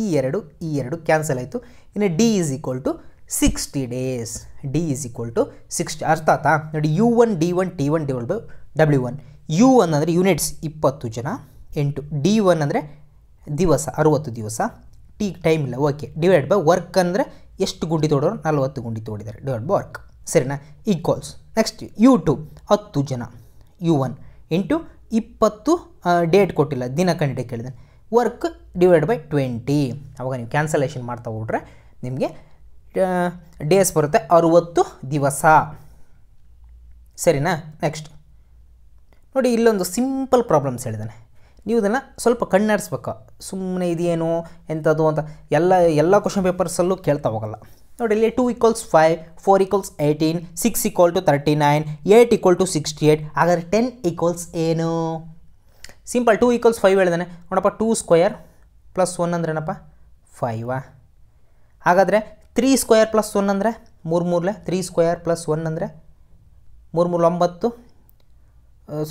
ಈ ಎರಡು ಈ ಎರಡು ಕ್ಯಾನ್ಸಲ್ ಆಯಿತು ಇನ್ನು d is equal to sixty days d is equal to sixty ಅರ್ಥ ನೋಡಿ u one D one T one d by W one u one ಅಂದರೆ ಯೂನಿಟ್ಸ್ ಇಪ್ಪತ್ತು ಜನ ಎಂಟು ಡಿ ಒನ್ ಅಂದರೆ ದಿವಸ ಅರುವತ್ತು ದಿವಸ ಟಿ ಟೈಮ್ ಇಲ್ಲ ಓಕೆ ಡಿವೈಡ್ ಬೈ ವರ್ಕ್ ಅಂದರೆ ಎಷ್ಟು ಗುಂಡಿ ತೋಡೋರು ನಲ್ವತ್ತು ಗುಂಡಿ ತೋಡಿದ್ದಾರೆ ಡಿವೈಡ್ ಬೈ ವರ್ಕ್ ಸರಿನಾ ಈಕ್ವಲ್ಸ್ ನೆಕ್ಸ್ಟ್ ಯು ಟು ಹತ್ತು ಜನ ಯು ಒನ್ ಎಂಟು ಇಪ್ಪತ್ತು ಡೇಟ್ ಕೊಟ್ಟಿಲ್ಲ ದಿನ ಕಂಡಿಡಿಯೋಕ್ಕೆ ಕೇಳಿದೆ ವರ್ಕ್ ಡಿವೈಡ್ ಬೈ ಟ್ವೆಂಟಿ ಅವಾಗ ನೀವು ಕ್ಯಾನ್ಸಲೇಷನ್ ಮಾಡ್ತಾ ಹೋಗ್ರೆ ನಿಮಗೆ ಡೇಸ್ ಬರುತ್ತೆ ಅರುವತ್ತು ದಿವಸ ಸರಿನಾ ನೆಕ್ಸ್ಟ್ ನೋಡಿ ಇಲ್ಲೊಂದು ಸಿಂಪಲ್ ಪ್ರಾಬ್ಲಮ್ಸ್ ಹೇಳಿದ್ದಾನೆ ನೀವು ಇದನ್ನು ಸ್ವಲ್ಪ ಕಣ್ಣಾಡಿಸ್ಬೇಕು ಸುಮ್ಮನೆ ಇದೇನು ಎಂಥದ್ದು ಅಂತ ಎಲ್ಲ ಎಲ್ಲ ಕ್ವಶನ್ ಪೇಪರ್ಸಲ್ಲೂ ಕೇಳ್ತಾ ಹೋಗಲ್ಲ ನೋಡಿ ಇಲ್ಲಿ two equals five four equals eighteen six equal to thirty nine eight equal to sixty eight ಹಾಗಾದರೆ ಟೆನ್ ಈಕ್ವಲ್ಸ್ ಏನು ಸಿಂಪಲ್ ಟೂ ಈಕ್ವಲ್ಸ್ ಫೈವ್ ಹೇಳಿದಾನೆ ನೋಡಪ್ಪ ಟೂ ಸ್ಕ್ವಯರ್ ಪ್ಲಸ್ ಒನ್ ಅಂದ್ರೆ ಏನಪ್ಪ ಫೈವಾ ಹಾಗಾದರೆ ತ್ರೀ ಸ್ಕ್ವಯರ್ ಪ್ಲಸ್ ಒನ್ ಅಂದರೆ ಮೂರು ಮೂರಲೆ ತ್ರೀ ಸ್ಕ್ವಯರ್ ಪ್ಲಸ್ ಒನ್ ಅಂದರೆ ಮೂರು ಮೂರು ಒಂಬತ್ತು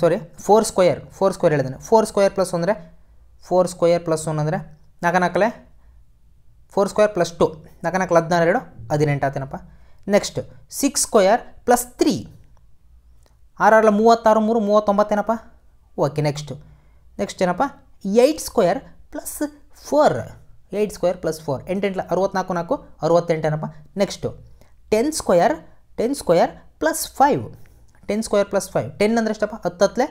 sorry four square four square ಹೇಳಿದ್ದೇನೆ ಫೋರ್ ಸ್ಕ್ವಯರ್ ಪ್ಲಸ್ ಅಂದರೆ ಫೋರ್ ಸ್ಕ್ವಯರ್ ಪ್ಲಸ್ ಒನ್ ಅಂದರೆ ನಗನಕಲೆ ಫೋರ್ ಸ್ಕ್ವಯರ್ ಪ್ಲಸ್ ಟು ನಾಲ್ಕು ನಾಲ್ಕು ಹದಿನಾರೆರಡು ಹದಿನೆಂಟು ಆತೇನಪ್ಪ next six square plus three ಆರಲ್ಲ ಮೂವತ್ತಾರು ಮೂರು ಮೂವತ್ತೊಂಬತ್ತೇನಪ್ಪ ಓಕೆ ನೆಕ್ಸ್ಟು ನೆಕ್ಸ್ಟ್ ಏನಪ್ಪ eight square plus four eight square plus four ಎಂಟೆಂಟ್ಲ ಅರವತ್ನಾಲ್ಕು ನಾಲ್ಕು ಅರವತ್ತೆಂಟೇನಪ್ಪ next ten square ten square plus five ten square plus five ten ಅಂದರೆ ಎಷ್ಟಪ್ಪ ಹತ್ತತ್ತಲೆ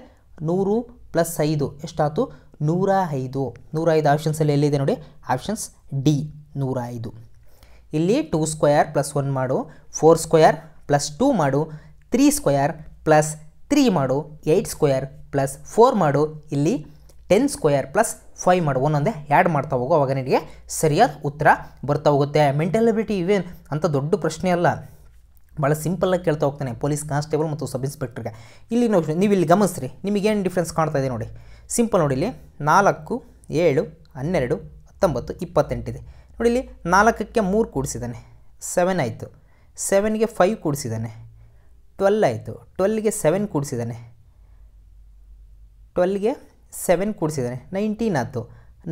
ನೂರು ಪ್ಲಸ್ ಐದು ಎಷ್ಟಾಯ್ತು ನೂರ ಐದು ನೂರ ಐದು ಆಪ್ಷನ್ಸಲ್ಲಿ ಎಲ್ಲಿದೆ ನೋಡಿ ಆಪ್ಷನ್ಸ್ ಡಿ ನೂರ ಐದು ಇಲ್ಲಿ ಟೂ ಸ್ಕ್ವಯರ್ ಪ್ಲಸ್ ಒನ್ ಮಾಡು ಫೋರ್ ಸ್ಕ್ವಯರ್ ಪ್ಲಸ್ ಟೂ ಮಾಡು ತ್ರೀ ಸ್ಕ್ವಯರ್ ಪ್ಲಸ್ ತ್ರೀ ಮಾಡು ಏಯ್ಟ್ ಸ್ಕ್ವಯರ್ ಪ್ಲಸ್ ಫೋರ್ ಮಾಡು ಇಲ್ಲಿ ಟೆನ್ ಸ್ಕ್ವಯರ್ ಪ್ಲಸ್ ಫೈ ಮಾಡಿ ಒಂದೊಂದೇ ಆ್ಯಡ್ ಮಾಡ್ತಾ ಹೋಗು ಅವಾಗ ನಿನಗೆ ಸರಿಯಾದ ಉತ್ತರ ಬರ್ತಾ ಹೋಗುತ್ತೆ ಮೆಂಟಲಿಬಿಲಿಟಿ ಅಬಿಲಿಟಿ ಇವೇನು ಅಂತ ದೊಡ್ಡ ಪ್ರಶ್ನೆ ಅಲ್ಲ ಭಾಳ ಸಿಂಪಲ್ಲಾಗಿ ಕೇಳ್ತಾ ಹೋಗ್ತಾನೆ ಪೊಲೀಸ್ ಕಾನ್ಸ್ಟೇಬಲ್ ಮತ್ತು ಸಬ್ ಇನ್ಸ್ಪೆಕ್ಟರ್ಗೆ ಇಲ್ಲಿ ನೋಡಿ ನೀವು ಇಲ್ಲಿ ಗಮನಿಸ್ರಿ ನಿಮಗೇನು ಡಿಫ್ರೆನ್ಸ್ ಕಾಣ್ತಾ ಇದೆ ನೋಡಿ ಸಿಂಪಲ್ ನೋಡಿ ಇಲ್ಲಿ ನಾಲ್ಕು ಏಳು ಹನ್ನೆರಡು ಹತ್ತೊಂಬತ್ತು ಇಪ್ಪತ್ತೆಂಟಿದೆ ನೋಡಿ ಇಲ್ಲಿ ನಾಲ್ಕಕ್ಕೆ ಮೂರು ಕೂಡಿಸಿದ್ದಾನೆ ಸೆವೆನ್ ಆಯಿತು ಸೆವೆನ್ಗೆ ಫೈವ್ ಕೂಡಿಸಿದ್ದಾನೆ ಟ್ವೆಲ್ ಆಯಿತು ಟ್ವೆಲ್ಗೆ ಸೆವೆನ್ ಕೂಡಿಸಿದ್ದಾನೆ ಟ್ವೆಲ್ಗೆ ಸೆವೆನ್ ಕೂಡಿಸಿದ್ದಾನೆ ನೈನ್ಟೀನ್ ಆಯಿತು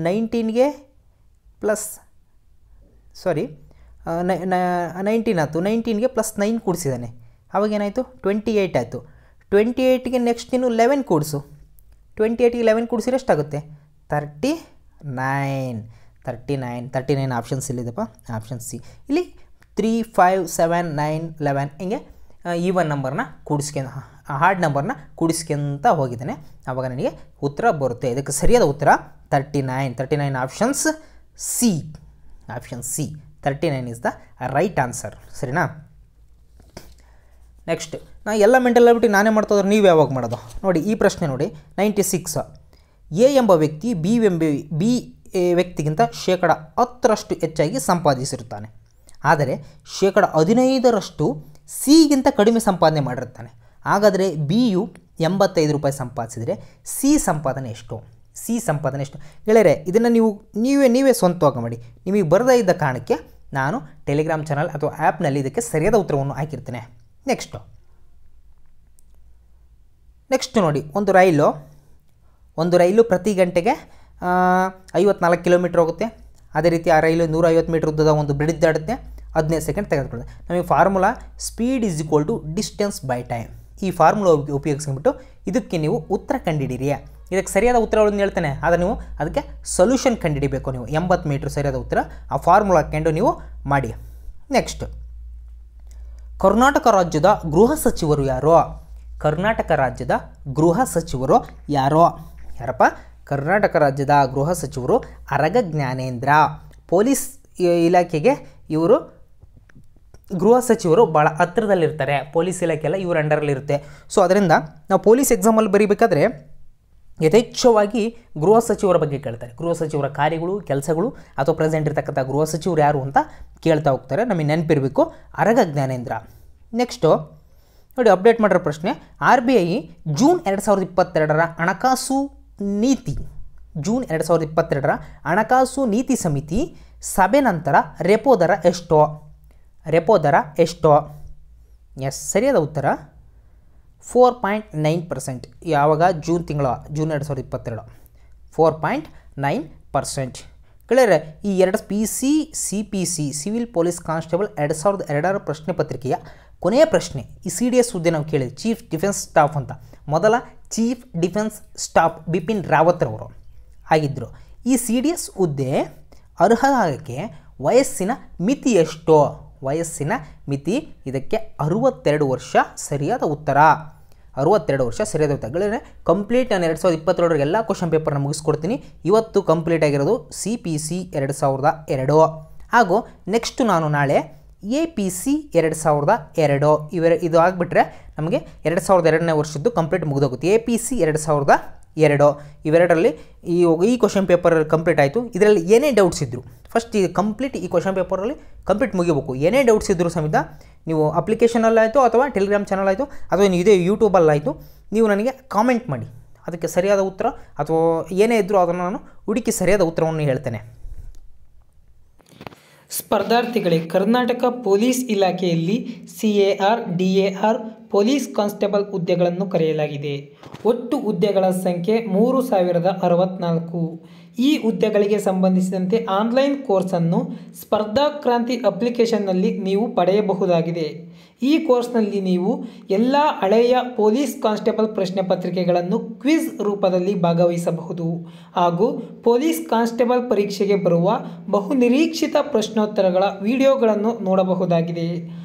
ನೈನ್ಟೀನ್ಗೆ ಪ್ಲಸ್ ಸಾರಿ ನೈನ್ಟೀನ್ ಆಯಿತು ನೈನ್ಟೀನ್ಗೆ ಪ್ಲಸ್ ನೈನ್ ಕೂಡಿಸಿದ್ದಾನೆ ಅವಾಗೇನಾಯಿತು ಟ್ವೆಂಟಿ ಏಯ್ಟ್ ಆಯಿತು ಟ್ವೆಂಟಿ ಏಯ್ಟಿಗೆ ನೆಕ್ಸ್ಟ್ ನೀನು ಲೆವೆನ್ ಕೂಡಿಸು ಟ್ವೆಂಟಿ ಏಯ್ಟಿಗೆ ಲೆವೆನ್ ಕೂಡಿಸಿದ್ರೆ ಎಷ್ಟಾಗುತ್ತೆ thirty nine thirty nine thirty nine options ಇಲ್ಲಿದೆಪ್ಪ ಆಪ್ಷನ್ಸ್ ಸಿ ಇಲ್ಲಿ three five seven nine eleven ಹಿಂಗೆ ಈ ಒನ್ ನಂಬರ್ನ ಕೂಡಿಸ್ಕೊಂಡು ಆ ಹಾರ್ಡ್ ನಂಬರ್ನ ಕೂಡಿಸ್ಕೊಂತ ಹೋಗಿದ್ದೇನೆ ಆವಾಗ ನನಗೆ ಉತ್ತರ ಬರುತ್ತೆ ಇದಕ್ಕೆ ಸರಿಯಾದ ಉತ್ತರ thirty nine thirty nine options c option c thirty nine is the right answer ಸರಿನಾ ನೆಕ್ಸ್ಟ್ ನಾ ಎಲ್ಲ ಮೆಂಟಲ್ ಬಿಟ್ಟು ನಾನೇ ಮಾಡ್ತಾಯಿದ್ರೆ ನೀವು ಯಾವಾಗ ಮಾಡೋದು ನೋಡಿ ಈ ಪ್ರಶ್ನೆ ನೋಡಿ ನೈಂಟಿ ಸಿಕ್ಸ್ ಎ ಎಂಬ ವ್ಯಕ್ತಿ ಬಿ ಎಂಬ ಬಿ ವ್ಯಕ್ತಿಗಿಂತ ಶೇಕಡ ಹತ್ತರಷ್ಟು ಹೆಚ್ಚಾಗಿ ಸಂಪಾದಿಸಿರುತ್ತಾನೆ ಆದರೆ ಶೇಕಡ ಹದಿನೈದರಷ್ಟು ಸಿಗಿಂತ ಕಡಿಮೆ ಸಂಪಾದನೆ ಮಾಡಿರುತ್ತಾನೆ ಹಾಗಾದರೆ ಬಿ ಯು ಎಂಬತ್ತೈದು ರೂಪಾಯಿ ಸಂಪಾದಿಸಿದರೆ ಸಿ ಸಂಪಾದನೆ ಎಷ್ಟು ಸಿ ಸಂಪಾದನೆ ಎಷ್ಟು ಗೆಳೆಯರೆ ಇದನ್ನು ನೀವು ನೀವೇ ನೀವೇ ಸ್ವಂತವಾಗಿ ಮಾಡಿ ನಿಮಗೆ ಬರದೇ ಇದ್ದ ಕಾರಣಕ್ಕೆ ನಾನು ಟೆಲಿಗ್ರಾಮ್ ಚಾನಲ್ ಅಥವಾ ಆ್ಯಪ್ನಲ್ಲಿ ಇದಕ್ಕೆ ಸರಿಯಾದ ಉತ್ತರವನ್ನು ಹಾಕಿರ್ತೇನೆ ನೆಕ್ಸ್ಟು ನೆಕ್ಸ್ಟ್ ನೋಡಿ ಒಂದು ರೈಲು ಒಂದು ರೈಲು ಪ್ರತಿ ಗಂಟೆಗೆ ಐವತ್ನಾಲ್ಕು ಕಿಲೋಮೀಟ್ರ್ ಹೋಗುತ್ತೆ ಅದೇ ರೀತಿ ಆ ರೈಲು ಐವತ್ತು ಮೀಟ್ರ್ ಉದ್ದದ ಒಂದು ಬ್ರಿಡ್ಜ್ ದಾಡುತ್ತೆ ಹದಿನೈದು ಸೆಕೆಂಡ್ ತೆಗೆದುಕೊಳ್ಳುತ್ತೆ ನಮಗೆ formula speed is equal to distance by time ಈ ಫಾರ್ಮುಲಾ ಉಪಯೋಗಿಸ್ಕೊಂಡ್ಬಿಟ್ಟು ಇದಕ್ಕೆ ನೀವು ಉತ್ತರ ಕಂಡುಹಿಡಿಯ ಇದಕ್ಕೆ ಸರಿಯಾದ ಉತ್ತರಗಳನ್ನು ಹೇಳ್ತಾನೆ ಆದರೆ ನೀವು ಅದಕ್ಕೆ ಸೊಲ್ಯೂಷನ್ ಕಂಡುಹಿಡಿಬೇಕು ನೀವು ಎಂಬತ್ತು ಮೀಟ್ರ್ ಸರಿಯಾದ ಉತ್ತರ ಆ ಫಾರ್ಮುಲಾ ಹಾಕ್ಕೊಂಡು ನೀವು ಮಾಡಿ ನೆಕ್ಸ್ಟ್ ಕರ್ನಾಟಕ ರಾಜ್ಯದ ಗೃಹ ಸಚಿವರು ಯಾರೋ ಕರ್ನಾಟಕ ರಾಜ್ಯದ ಗೃಹ ಸಚಿವರು ಯಾರೋ ಯಾರಪ್ಪ ಕರ್ನಾಟಕ ರಾಜ್ಯದ ಗೃಹ ಸಚಿವರು ಅರಗ ಜ್ಞಾನೇಂದ್ರ ಪೊಲೀಸ್ ಇಲಾಖೆಗೆ ಇವರು ಗೃಹ ಸಚಿವರು ಭಾಳ ಹತ್ತಿರದಲ್ಲಿರ್ತಾರೆ ಪೊಲೀಸ್ ಇಲಾಖೆಲ್ಲ ಇವ್ರ ಅಂಡರಲ್ಲಿರುತ್ತೆ ಸೊ ಅದರಿಂದ ನಾವು ಪೊಲೀಸ್ ಎಕ್ಸಾಮಲ್ಲಿ ಬರೀಬೇಕಾದ್ರೆ ಯಥೇಚ್ಛವಾಗಿ ಗೃಹ ಸಚಿವರ ಬಗ್ಗೆ ಕೇಳ್ತಾರೆ ಗೃಹ ಸಚಿವರ ಕಾರ್ಯಗಳು ಕೆಲಸಗಳು ಅಥವಾ ಪ್ರೆಸೆಂಟ್ ಇರ್ತಕ್ಕಂಥ ಗೃಹ ಸಚಿವರು ಯಾರು ಅಂತ ಕೇಳ್ತಾ ಹೋಗ್ತಾರೆ ನಮಗೆ ನೆನಪಿರಬೇಕು ಅರಗ ಜ್ಞಾನೇಂದ್ರ ನೆಕ್ಸ್ಟು ನೋಡಿ ಅಪ್ಡೇಟ್ ಮಾಡಿರೋ ಪ್ರಶ್ನೆ ಆರ್ ಬಿ ಐ ಜೂನ್ ಎರಡು ಸಾವಿರದ ಇಪ್ಪತ್ತೆರಡರ ಹಣಕಾಸು ನೀತಿ ಜೂನ್ ಎರಡು ಸಾವಿರದ ಇಪ್ಪತ್ತೆರಡರ ಹಣಕಾಸು ನೀತಿ ಸಮಿತಿ ಸಭೆ ನಂತರ ರೆಪೋ ದರ ಎಷ್ಟೋ ರೆಪೋ ದರ ಎಷ್ಟೋ ಎಸ್ ಸರಿಯಾದ ಉತ್ತರ ಫೋರ್ ಪಾಯಿಂಟ್ ನೈನ್ ಪರ್ಸೆಂಟ್ ಯಾವಾಗ ಜೂನ್ ತಿಂಗಳ ಜೂನ್ ಎರಡು ಸಾವಿರದ ಇಪ್ಪತ್ತೆರಡು ಫೋರ್ ಪಾಯಿಂಟ್ ನೈನ್ ಪರ್ಸೆಂಟ್ ಕೇಳಿದರೆ ಈ ಎರಡು P C C P C civil police constable ಎರಡು ಸಾವಿರದ ಎರಡರ ಪ್ರಶ್ನೆ ಪತ್ರಿಕೆಯ ಕೊನೆಯ ಪ್ರಶ್ನೆ ಈ ಸಿ ಡಿ ಎಸ್ ಹುದ್ದೆ ನಾವು ಕೇಳಿದ್ವಿ ಚೀಫ್ ಡಿಫೆನ್ಸ್ ಸ್ಟಾಫ್ ಅಂತ ಮೊದಲ chief defence staff Bipin Rawat ಅವರು ಆಗಿದ್ದರು ಈ ಸಿ ಡಿ ಎಸ್ ಹುದ್ದೆ ಅರ್ಹಕ್ಕೆ ವಯಸ್ಸಿನ ಮಿತಿ ಎಷ್ಟೋ ವಯಸ್ಸಿನ ಮಿತಿ ಇದಕ್ಕೆ ಅರುವತ್ತೆರಡು ವರ್ಷ ಸರಿಯಾದ ಉತ್ತರ ಅರುವತ್ತೆರಡು ವರ್ಷ ಸರಿಯಾದ ಉತ್ತರ ಗೆಳೆಯರೆ ಕಂಪ್ಲೀಟ್ ನಾನು ಎರಡು ಸಾವಿರದ ಎಲ್ಲ ಕ್ವಶನ್ ಪೇಪರ್ನ ಮುಗಿಸ್ಕೊಡ್ತೀನಿ ಇವತ್ತು ಕಂಪ್ಲೀಟ್ ಆಗಿರೋದು ಸಿ ಪಿ ಸಿ ಎರಡು ಸಾವಿರದ ಎರಡು ಹಾಗೂ ನೆಕ್ಸ್ಟು ನಾನು ನಾಳೆ ಎ ಪಿ ಸಿ ಎರಡು ಸಾವಿರದ ಎರಡು ಇವರ ಇದು ಆಗಿಬಿಟ್ರೆ ನಮಗೆ ಎರಡು ಸಾವಿರದ ಎರಡನೇ ವರ್ಷದ್ದು ಕಂಪ್ಲೀಟ್ ಮುಗಿದೋಗುತ್ತೆ ಎ ಪಿ ಸಿ ಎರಡು ಸಾವಿರದ ಎರಡೋ ಇವೆರಡರಲ್ಲಿ ಈ ಈ ಕ್ವಶನ್ ಪೇಪರ್ ಕಂಪ್ಲೀಟ್ ಆಯಿತು ಇದರಲ್ಲಿ ಏನೇ ಡೌಟ್ಸ್ ಇದ್ದರು ಫಸ್ಟ್ ಈ ಕಂಪ್ಲೀಟ್ ಈ ಕ್ವಶನ್ ಪೇಪರಲ್ಲಿ ಕಂಪ್ಲೀಟ್ ಮುಗಿಬೇಕು ಏನೇ ಡೌಟ್ಸ್ ಇದ್ದರೂ ಸಮೇತ ನೀವು ಅಪ್ಲಿಕೇಶನಲ್ಲಾಯಿತು ಅಥವಾ ಟೆಲಿಗ್ರಾಮ್ ಚಾನಲ್ ಆಯಿತು ಅಥವಾ ನೀವು ಇದೇ ಯೂಟ್ಯೂಬಲ್ಲಾಯಿತು ನೀವು ನನಗೆ ಕಾಮೆಂಟ್ ಮಾಡಿ ಅದಕ್ಕೆ ಸರಿಯಾದ ಉತ್ತರ ಅಥವಾ ಏನೇ ಇದ್ದರೂ ಅದನ್ನು ನಾನು ಹುಡುಕಿ ಸರಿಯಾದ ಉತ್ತರವನ್ನು ಹೇಳ್ತೇನೆ ಸ್ಪರ್ಧಾರ್ಥಿಗಳೇ ಕರ್ನಾಟಕ ಪೊಲೀಸ್ ಇಲಾಖೆಯಲ್ಲಿ C A R D A R police constable ಹುದ್ದೆಗಳನ್ನು ಕರೆಯಲಾಗಿದೆ ಒಟ್ಟು ಹುದ್ದೆಗಳ ಸಂಖ್ಯೆ ಮೂರು ಸಾವಿರದ ಅರವತ್ತ್ನಾಲ್ಕು ಈ ಹುದ್ದೆಗಳಿಗೆ ಸಂಬಂಧಿಸಿದಂತೆ ಆನ್ಲೈನ್ ಕೋರ್ಸನ್ನು ಸ್ಪರ್ಧಾ ಕ್ರಾಂತಿ ಅಪ್ಲಿಕೇಶನ್ನಲ್ಲಿ ನೀವು ಪಡೆಯಬಹುದಾಗಿದೆ ಈ ಕೋರ್ಸ್ನಲ್ಲಿ ನೀವು ಎಲ್ಲ ಹಳೆಯ ಪೊಲೀಸ್ ಕಾನ್ಸ್ಟೇಬಲ್ ಪ್ರಶ್ನೆ ಪತ್ರಿಕೆಗಳನ್ನು ಕ್ವಿಜ್ ರೂಪದಲ್ಲಿ ಭಾಗವಹಿಸಬಹುದು ಹಾಗೂ ಪೊಲೀಸ್ ಕಾನ್ಸ್ಟೇಬಲ್ ಪರೀಕ್ಷೆಗೆ ಬರುವ ಬಹುನಿರೀಕ್ಷಿತ ಪ್ರಶ್ನೋತ್ತರಗಳ ವಿಡಿಯೋಗಳನ್ನು ನೋಡಬಹುದಾಗಿದೆ